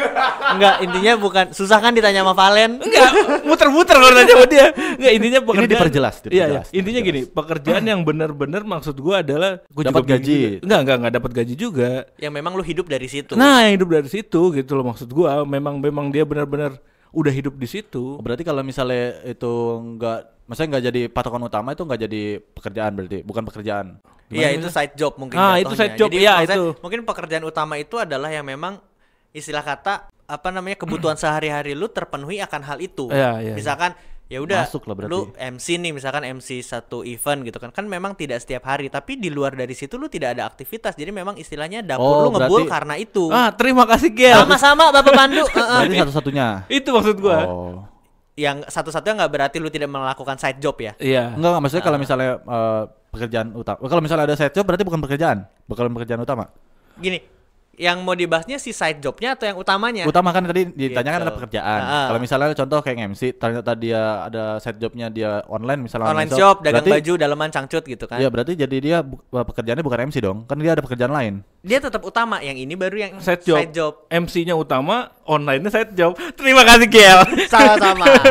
<laughs> Enggak, intinya bukan susah kan ditanya sama Valen. Enggak, muter-muter kalau nanya sama dia. Enggak, intinya pekerjaan. Ini diperjelas, diperjelas. Iya, iya. Intinya gini, pekerjaan yang benar-benar maksud gua adalah gua dapat gaji. Juga. Enggak, enggak, enggak dapat gaji juga. Yang memang lu hidup dari situ. Nah, yang hidup dari situ gitu loh maksud gua. Memang memang dia benar-benar udah hidup di situ. Berarti kalau misalnya itu enggak maksudnya nggak jadi patokan utama itu nggak jadi pekerjaan berarti, bukan pekerjaan. Iya itu side job mungkin. Ah itu side job Jadi, ya itu. Mungkin pekerjaan utama itu adalah yang memang istilah kata apa namanya kebutuhan <clears throat> sehari-hari lu terpenuhi akan hal itu. Iya, iya, iya. Misalkan ya udah lu MC nih misalkan MC satu event gitu kan kan memang tidak setiap hari tapi di luar dari situ lu tidak ada aktivitas jadi memang istilahnya dapur oh, lu ngebul berarti... karena itu ah terima kasih Gel sama-sama Bapak Pandu uh <laughs> berarti satu-satunya itu maksud gua oh. yang satu-satunya nggak berarti lu tidak melakukan side job ya iya enggak maksudnya uh. kalau misalnya uh, pekerjaan utama. Kalau misalnya ada side job berarti bukan pekerjaan, bukan pekerjaan utama. Gini, yang mau dibahasnya si side jobnya atau yang utamanya? Utama kan tadi gitu. ditanyakan gitu. ada pekerjaan. Uh. Kalau misalnya contoh kayak MC, ternyata dia ada side jobnya dia online misalnya online, online shop, shop dagang berarti, baju, daleman, cangcut gitu kan? Iya berarti jadi dia eh, pekerjaannya bukan MC dong, kan dia ada pekerjaan lain. Dia tetap utama, yang ini baru yang side job. Side job. MC-nya utama, online-nya side job. <laughs> Terima kasih Kiel. Sama-sama. oh.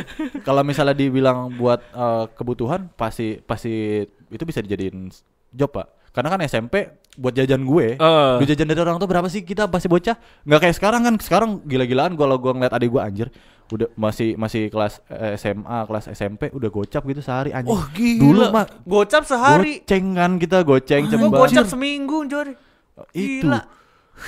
<laughs> Kalau misalnya dibilang buat uh, kebutuhan, pasti pasti itu bisa dijadiin job pak karena kan SMP buat jajan gue uh. jajan dari orang tuh berapa sih kita pasti bocah nggak kayak sekarang kan sekarang gila-gilaan gue kalau gue ngeliat adik gue anjir udah masih masih kelas eh, SMA kelas SMP udah gocap gitu sehari anjir oh, gila. dulu mah gocap sehari goceng kan kita goceng ah, cembang gocap seminggu jor itu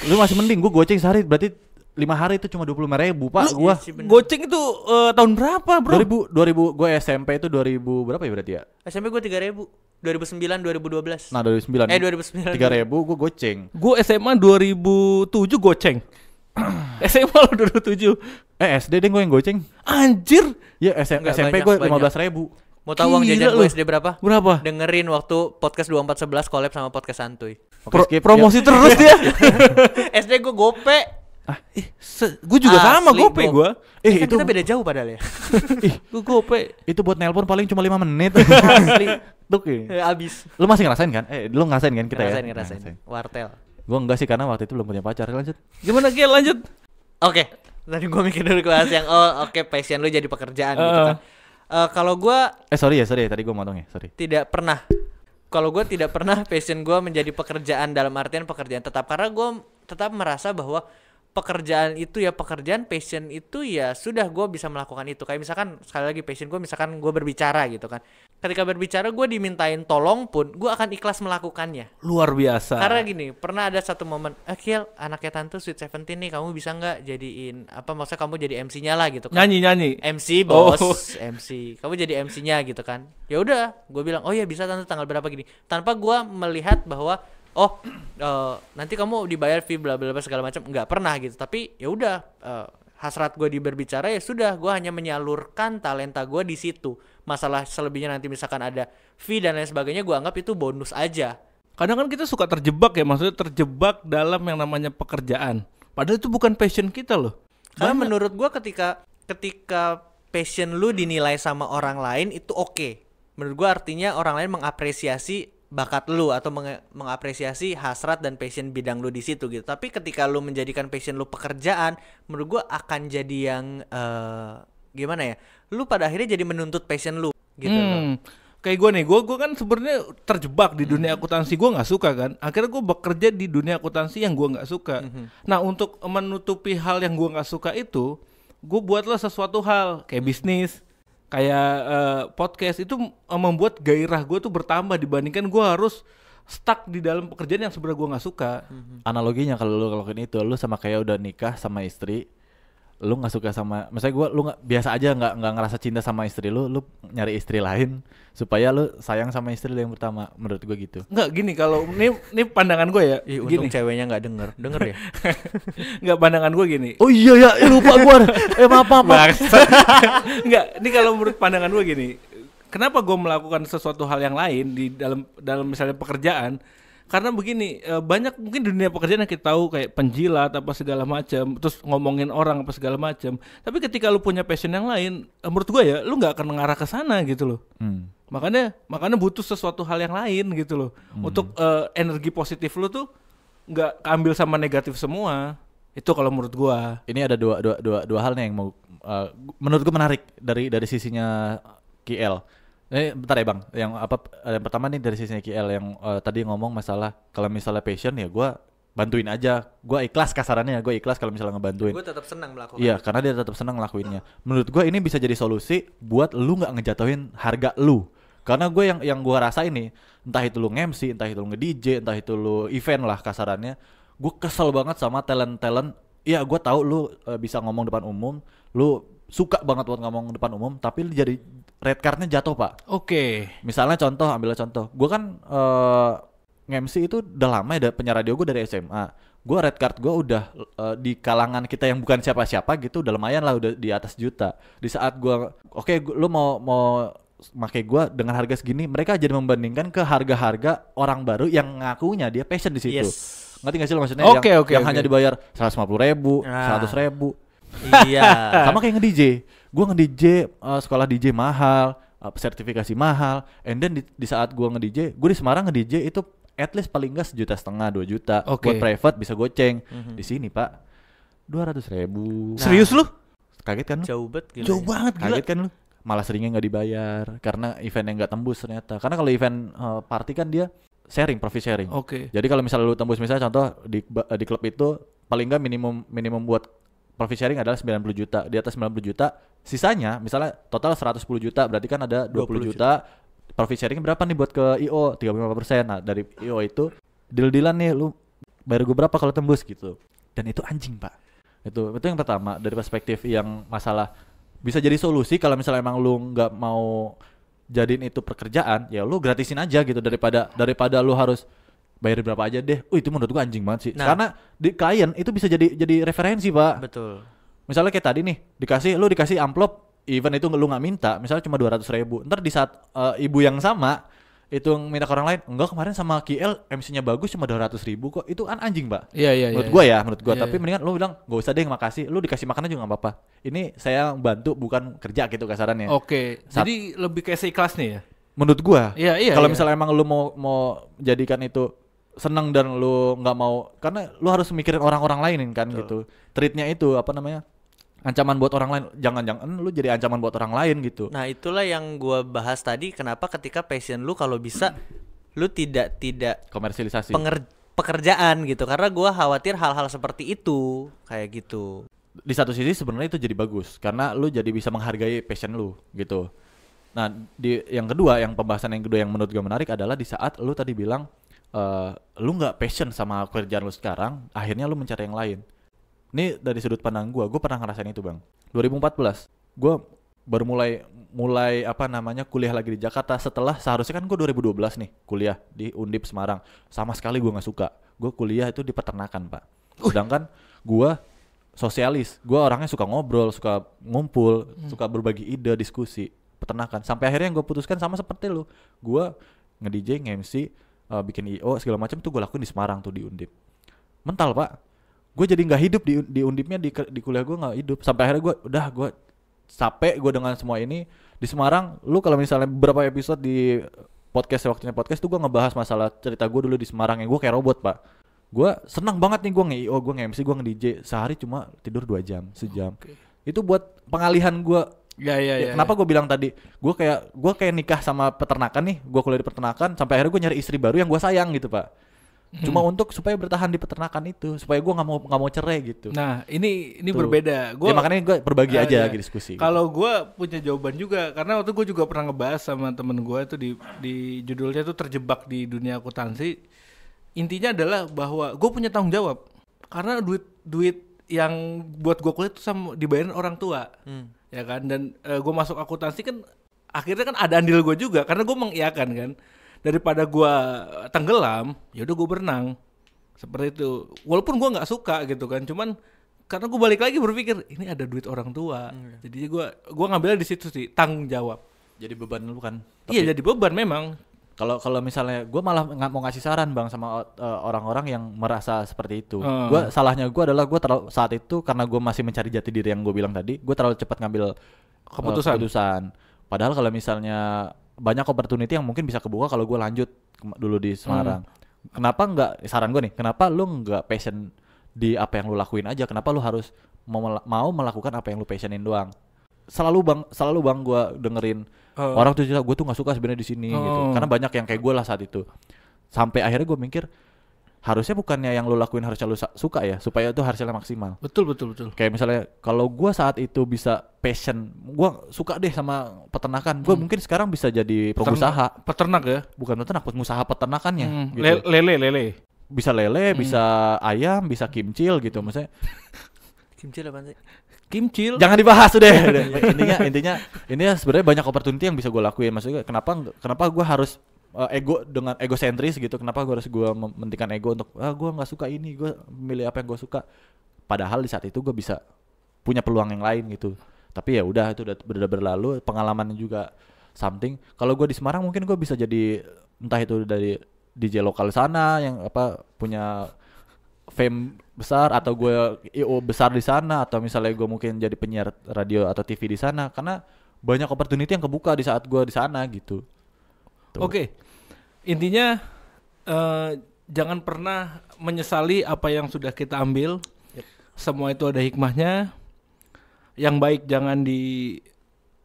lu masih mending gue goceng sehari berarti lima hari itu cuma dua puluh ribu pak gue goceng itu uh, tahun berapa bro dua ribu dua ribu gue SMP itu dua ribu berapa ya berarti ya SMP gue tiga ribu 2009 2012. Nah, 2009. Eh 2009. 3000 gue goceng. Gue SMA 2007 goceng. SMA lo 2007. Eh SD deh gue yang goceng. Anjir. Ya SM, Nggak, SMP gue 15.000. Mau tahu uang jajan gue SD berapa? Berapa? Dengerin waktu podcast 2411 collab sama podcast santuy. Pro promosi terus dia. SD <laughs> gue gope ah eh gue juga Asli, sama gope gue eh kan itu kita beda jauh padahal ya <laughs> gue gope itu buat nelpon paling cuma lima menit <laughs> Asli. tuh ya. Eh, abis lu masih ngerasain kan eh lu ngerasain kan kita ngerasain, ya ngerasain ngerasain wartel gue enggak sih karena waktu itu belum punya pacar lanjut gimana Gil lanjut oke okay. tadi gue mikir dulu kelas yang oh oke okay, passion lu jadi pekerjaan uh. gitu eh. kan uh, kalau gue eh sorry ya sorry ya, tadi gue motong ya sorry tidak pernah kalau gue tidak pernah passion gue menjadi pekerjaan dalam artian pekerjaan tetap karena gue tetap merasa bahwa pekerjaan itu ya pekerjaan passion itu ya sudah gue bisa melakukan itu kayak misalkan sekali lagi passion gue misalkan gue berbicara gitu kan ketika berbicara gue dimintain tolong pun gue akan ikhlas melakukannya luar biasa karena gini pernah ada satu momen akhir eh, anaknya tante sweet seventeen nih kamu bisa nggak jadiin apa maksudnya kamu jadi MC-nya lah gitu kan nyanyi nyanyi MC oh. bos oh. MC kamu jadi MC-nya gitu kan ya udah gue bilang oh ya bisa tante tanggal berapa gini tanpa gue melihat bahwa oh uh, nanti kamu dibayar fee bla bla bla segala macam nggak pernah gitu tapi ya udah uh, hasrat gue di berbicara ya sudah gue hanya menyalurkan talenta gue di situ masalah selebihnya nanti misalkan ada fee dan lain sebagainya gue anggap itu bonus aja kadang kan kita suka terjebak ya maksudnya terjebak dalam yang namanya pekerjaan padahal itu bukan passion kita loh karena menurut gue ketika ketika passion lu dinilai sama orang lain itu oke okay. menurut gue artinya orang lain mengapresiasi bakat lu atau menge mengapresiasi hasrat dan passion bidang lu di situ gitu. Tapi ketika lu menjadikan passion lu pekerjaan, menurut gua akan jadi yang uh, gimana ya? Lu pada akhirnya jadi menuntut passion lu gitu hmm. Kayak gue nih, gue gua kan sebenarnya terjebak di dunia hmm. akuntansi gue nggak suka kan. Akhirnya gue bekerja di dunia akuntansi yang gue nggak suka. -hmm. Nah untuk menutupi hal yang gue nggak suka itu, gue buatlah sesuatu hal kayak hmm. bisnis, kayak uh, podcast itu eh, membuat gairah gue tuh bertambah dibandingkan gue harus stuck di dalam pekerjaan yang sebenarnya gue nggak suka. Analoginya kalau lu ngelakuin itu, lu sama kayak udah nikah sama istri, lu nggak suka sama misalnya gue lu nggak biasa aja nggak nggak ngerasa cinta sama istri lu lu nyari istri lain supaya lu sayang sama istri lu yang pertama menurut gue gitu nggak gini kalau ini ini pandangan gue ya Ih, untung gini. ceweknya nggak denger denger ya <laughs> nggak pandangan gue gini oh iya ya lupa gue eh maaf maaf nggak ini kalau menurut pandangan gue gini kenapa gue melakukan sesuatu hal yang lain di dalam dalam misalnya pekerjaan karena begini eh, banyak mungkin dunia pekerjaan yang kita tahu kayak penjilat apa segala macam terus ngomongin orang apa segala macam tapi ketika lu punya passion yang lain eh, menurut gua ya lu nggak akan mengarah ke sana gitu loh hmm. makanya makanya butuh sesuatu hal yang lain gitu loh hmm. untuk uh, energi positif lu tuh nggak ambil sama negatif semua itu kalau menurut gua ini ada dua dua dua dua hal yang mau uh, menurut gua menarik dari dari sisinya KL Eh, bentar ya bang, yang apa yang pertama nih dari sisi KL yang uh, tadi ngomong masalah kalau misalnya passion ya gue bantuin aja, gue ikhlas kasarannya, gue ikhlas kalau misalnya ngebantuin. Gue tetap senang melakukan. Iya, karena dia tetap senang ngelakuinnya. Menurut gue ini bisa jadi solusi buat lu nggak ngejatuhin harga lu. Karena gue yang yang gue rasa ini, entah itu lu ngemsi, mc entah itu lu nge-DJ, entah itu lu event lah kasarannya, gue kesel banget sama talent talent. Ya gue tahu lu uh, bisa ngomong depan umum, lu suka banget buat ngomong depan umum tapi jadi red cardnya jatuh pak. Oke. Okay. Misalnya contoh, ambil contoh, gue kan uh, eh, MC itu udah lama ya penyiar radio gue dari SMA. Gue red card gue udah uh, di kalangan kita yang bukan siapa-siapa gitu udah lumayan lah udah di atas juta. Di saat gue, oke okay, lu mau mau pakai gue dengan harga segini, mereka jadi membandingkan ke harga-harga orang baru yang ngakunya dia passion di situ. Yes. Ngerti gak sih lo maksudnya? Oke okay, oke. Okay, yang okay. hanya dibayar seratus lima puluh ribu, ah. seratus ah. ribu. Iya. <laughs> Sama kayak nge DJ gue nge DJ uh, eh, sekolah DJ mahal uh, sertifikasi mahal and then di, di saat gue nge DJ gue di Semarang nge DJ itu at least paling nggak sejuta setengah dua juta okay. buat private bisa goceng mm-hmm. di sini pak dua ratus ribu nah, serius lu kaget kan lu jauh banget gila jauh ya. banget gila. kaget kan lu malah seringnya nggak dibayar karena event yang nggak tembus ternyata karena kalau event uh, party kan dia sharing profit sharing oke okay. jadi kalau misalnya lu tembus misalnya contoh di di klub itu paling nggak minimum minimum buat profit sharing adalah 90 juta. Di atas 90 juta, sisanya misalnya total 110 juta, berarti kan ada 20, 20 juta. juta. Profit sharing berapa nih buat ke IO? 35%. Nah, dari IO itu deal-dealan nih lu bayar gue berapa kalau tembus gitu. Dan itu anjing, Pak. Itu itu yang pertama dari perspektif yang masalah bisa jadi solusi kalau misalnya emang lu nggak mau jadiin itu pekerjaan, ya lu gratisin aja gitu daripada daripada lu harus bayar berapa aja deh. Oh, itu menurut gua anjing banget sih. Nah, Karena di klien itu bisa jadi jadi referensi, Pak. Betul. Misalnya kayak tadi nih, dikasih lu dikasih amplop event itu lu nggak minta, misalnya cuma dua ratus ribu, ntar di saat uh, ibu yang sama itu minta ke orang lain, enggak kemarin sama KL MC-nya bagus cuma dua ratus ribu kok, itu an anjing pak, Iya iya. menurut yeah, gua iya. ya, menurut gua. Iya, Tapi iya. mendingan lu bilang gak usah deh, makasih. Lu dikasih makanan juga nggak apa-apa. Ini saya bantu bukan kerja gitu kasarannya. Oke. Jadi lebih kayak seikhlas nih ya. Menurut gua. Iya iya. Kalau misalnya emang lu mau mau jadikan itu seneng dan lu nggak mau karena lu harus mikirin orang-orang lain kan Betul. gitu treatnya itu apa namanya ancaman buat orang lain jangan-jangan lu jadi ancaman buat orang lain gitu nah itulah yang gua bahas tadi kenapa ketika passion lu kalau bisa lu tidak tidak komersialisasi penger, pekerjaan gitu karena gua khawatir hal-hal seperti itu kayak gitu di satu sisi sebenarnya itu jadi bagus karena lu jadi bisa menghargai passion lu gitu nah di yang kedua yang pembahasan yang kedua yang menurut gue menarik adalah di saat lu tadi bilang uh, lu nggak passion sama kerjaan lu sekarang, akhirnya lu mencari yang lain. Ini dari sudut pandang gue, gue pernah ngerasain itu bang. 2014, gue baru mulai mulai apa namanya kuliah lagi di Jakarta setelah seharusnya kan gue 2012 nih kuliah di Undip Semarang sama sekali gue nggak suka gue kuliah itu di peternakan pak sedangkan gue sosialis gue orangnya suka ngobrol suka ngumpul hmm. suka berbagi ide diskusi peternakan sampai akhirnya yang gue putuskan sama seperti lu gue nge DJ nge MC uh, bikin io segala macam tuh gue lakuin di Semarang tuh di Undip mental pak gue jadi nggak hidup di di Undipnya di di kuliah gue nggak hidup sampai akhirnya gue udah gue capek gue dengan semua ini di Semarang lu kalau misalnya beberapa episode di podcast waktunya podcast tuh gue ngebahas masalah cerita gue dulu di Semarang yang gue kayak robot pak gue senang banget nih gue nge IO gue nge MC gue nge DJ sehari cuma tidur dua jam sejam okay. itu buat pengalihan gue Ya, ya, ya, ya, kenapa ya. gue bilang tadi, gue kayak gue kayak nikah sama peternakan nih, gue kuliah di peternakan, sampai akhirnya gue nyari istri baru yang gue sayang gitu pak. Hmm. Cuma untuk supaya bertahan di peternakan itu, supaya gue nggak mau nggak mau cerai gitu. Nah ini ini Tuh. berbeda. Gua, ya makanya gue berbagi uh, aja ya. diskusi. Kalau gue punya jawaban juga, karena waktu gue juga pernah ngebahas sama temen gue itu di di judulnya itu terjebak di dunia akuntansi. Intinya adalah bahwa gue punya tanggung jawab, karena duit duit yang buat gue kuliah itu sama dibayarin orang tua. Hmm ya kan dan uh, eh, gue masuk akuntansi kan akhirnya kan ada andil gue juga karena gue mengiakan ya kan daripada gue tenggelam ya udah gue berenang seperti itu walaupun gue nggak suka gitu kan cuman karena gue balik lagi berpikir ini ada duit orang tua hmm. jadi gue gue ngambilnya di situ sih tanggung jawab jadi beban lu kan iya jadi beban memang kalau kalau misalnya gue malah nggak mau ngasih saran bang sama orang eh, orang-orang yang merasa seperti itu. Hmm. Oh. Gue salahnya gue adalah gue terlalu saat itu karena gue masih mencari jati diri yang gue bilang tadi. Gue terlalu cepat ngambil eh, keputusan. Uh, keputusan. Padahal kalau misalnya banyak opportunity yang mungkin bisa kebuka kalau gue lanjut dulu di Semarang. Hmm. Kenapa nggak saran gue nih? Kenapa lu nggak passion di apa yang lu lakuin aja? Kenapa lu harus mau melakukan apa yang lu passionin doang? selalu bang selalu bang gue dengerin uh. orang tuh cerita gue tuh nggak suka sebenarnya di sini uh. gitu oh. karena banyak yang kayak gue lah saat itu sampai akhirnya gue mikir harusnya bukannya yang lo lakuin harusnya lo suka ya supaya itu hasilnya maksimal betul betul betul kayak misalnya kalau gue saat itu bisa passion gue suka deh sama peternakan gue hmm. mungkin sekarang bisa jadi pengusaha peternak, ya bukan peternak pengusaha peternakannya hmm. gitu. lele lele bisa lele hmm. bisa ayam bisa kimcil gitu maksudnya <laughs> kimcil apa sih Kimcil. Jangan dibahas deh. <laughs> Iya, intinya intinya ini sebenarnya banyak opportunity yang bisa gue lakuin. Maksudnya kenapa kenapa gue harus uh, ego dengan egosentris gitu. Kenapa gue harus gue mementingkan ego untuk ah gue nggak suka ini, gue milih apa yang gue suka. Padahal di saat itu gue bisa punya peluang yang lain gitu. Tapi ya udah itu udah, udah berlalu, pengalaman juga something. Kalau gue di Semarang mungkin gue bisa jadi entah itu dari DJ lokal sana yang apa punya fame besar atau gue IO besar di sana atau misalnya gue mungkin jadi penyiar radio atau TV di sana karena banyak opportunity yang kebuka di saat gue di sana gitu. Oke. Okay. Intinya uh, jangan pernah menyesali apa yang sudah kita ambil. Yep. Semua itu ada hikmahnya. Yang baik jangan di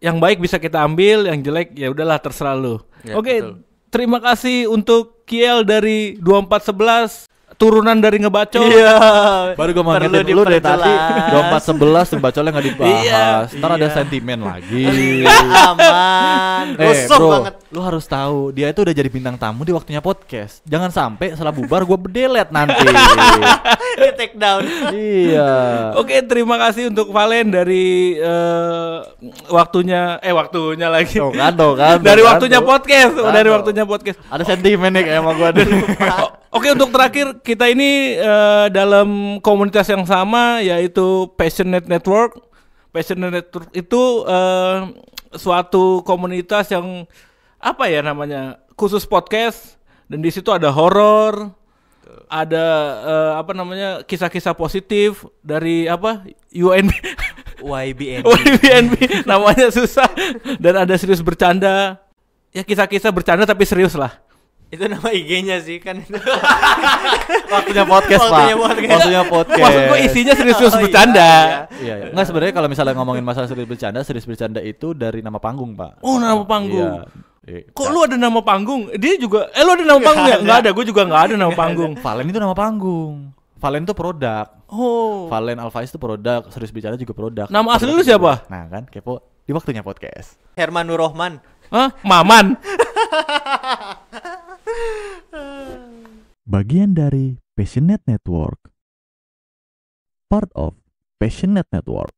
yang baik bisa kita ambil, yang jelek ya udahlah terserah lu. Yep, Oke, okay, terima kasih untuk Kiel dari 2411 turunan dari ngebacol. Iya. Baru gue ngerti dulu dari tadi empat sebelas ngebacolnya nggak dibahas. Iya, Ntar iya. ada sentimen lagi. <laughs> Aman. Eh, bro, banget lu harus tahu dia itu udah jadi bintang tamu di waktunya podcast. Jangan sampai salah bubar gue bedelet nanti. <laughs> di take down. Iya. Oke, terima kasih untuk Valen dari uh, waktunya eh waktunya lagi. Oh, kan, kan, dari kan, waktunya podcast, kan, dari waktunya podcast. Ada sentimen nih kayak gue gue Oke, untuk terakhir kita ini uh, dalam komunitas yang sama yaitu Passionate Network. Passionate Network itu uh, suatu komunitas yang apa ya namanya khusus podcast dan di situ ada horor ada uh, apa namanya kisah-kisah positif dari apa UNB YBNB YBNB <laughs> namanya susah dan ada serius bercanda ya kisah-kisah bercanda tapi serius lah itu nama IG-nya sih kan <laughs> waktunya podcast waktunya pak waktunya podcast maksudku isinya serius-serius oh, iya, bercanda iya, iya. iya, iya. nggak sebenarnya kalau misalnya ngomongin masalah serius bercanda serius bercanda itu dari nama panggung pak oh nama panggung iya Iya. Kok lu ada nama panggung? Dia juga eh lu ada nama panggung ya? Enggak ada, gue juga enggak ada nama panggung. Valen itu nama panggung. Valen itu produk. Oh. Valen Alpha itu produk, serius bicara juga produk. Nama asli lu siapa? Nah, kan kepo di waktunya podcast. Herman Nurrohman. Hah? Maman. Bagian dari Passionate Network. Part of Passionate Network.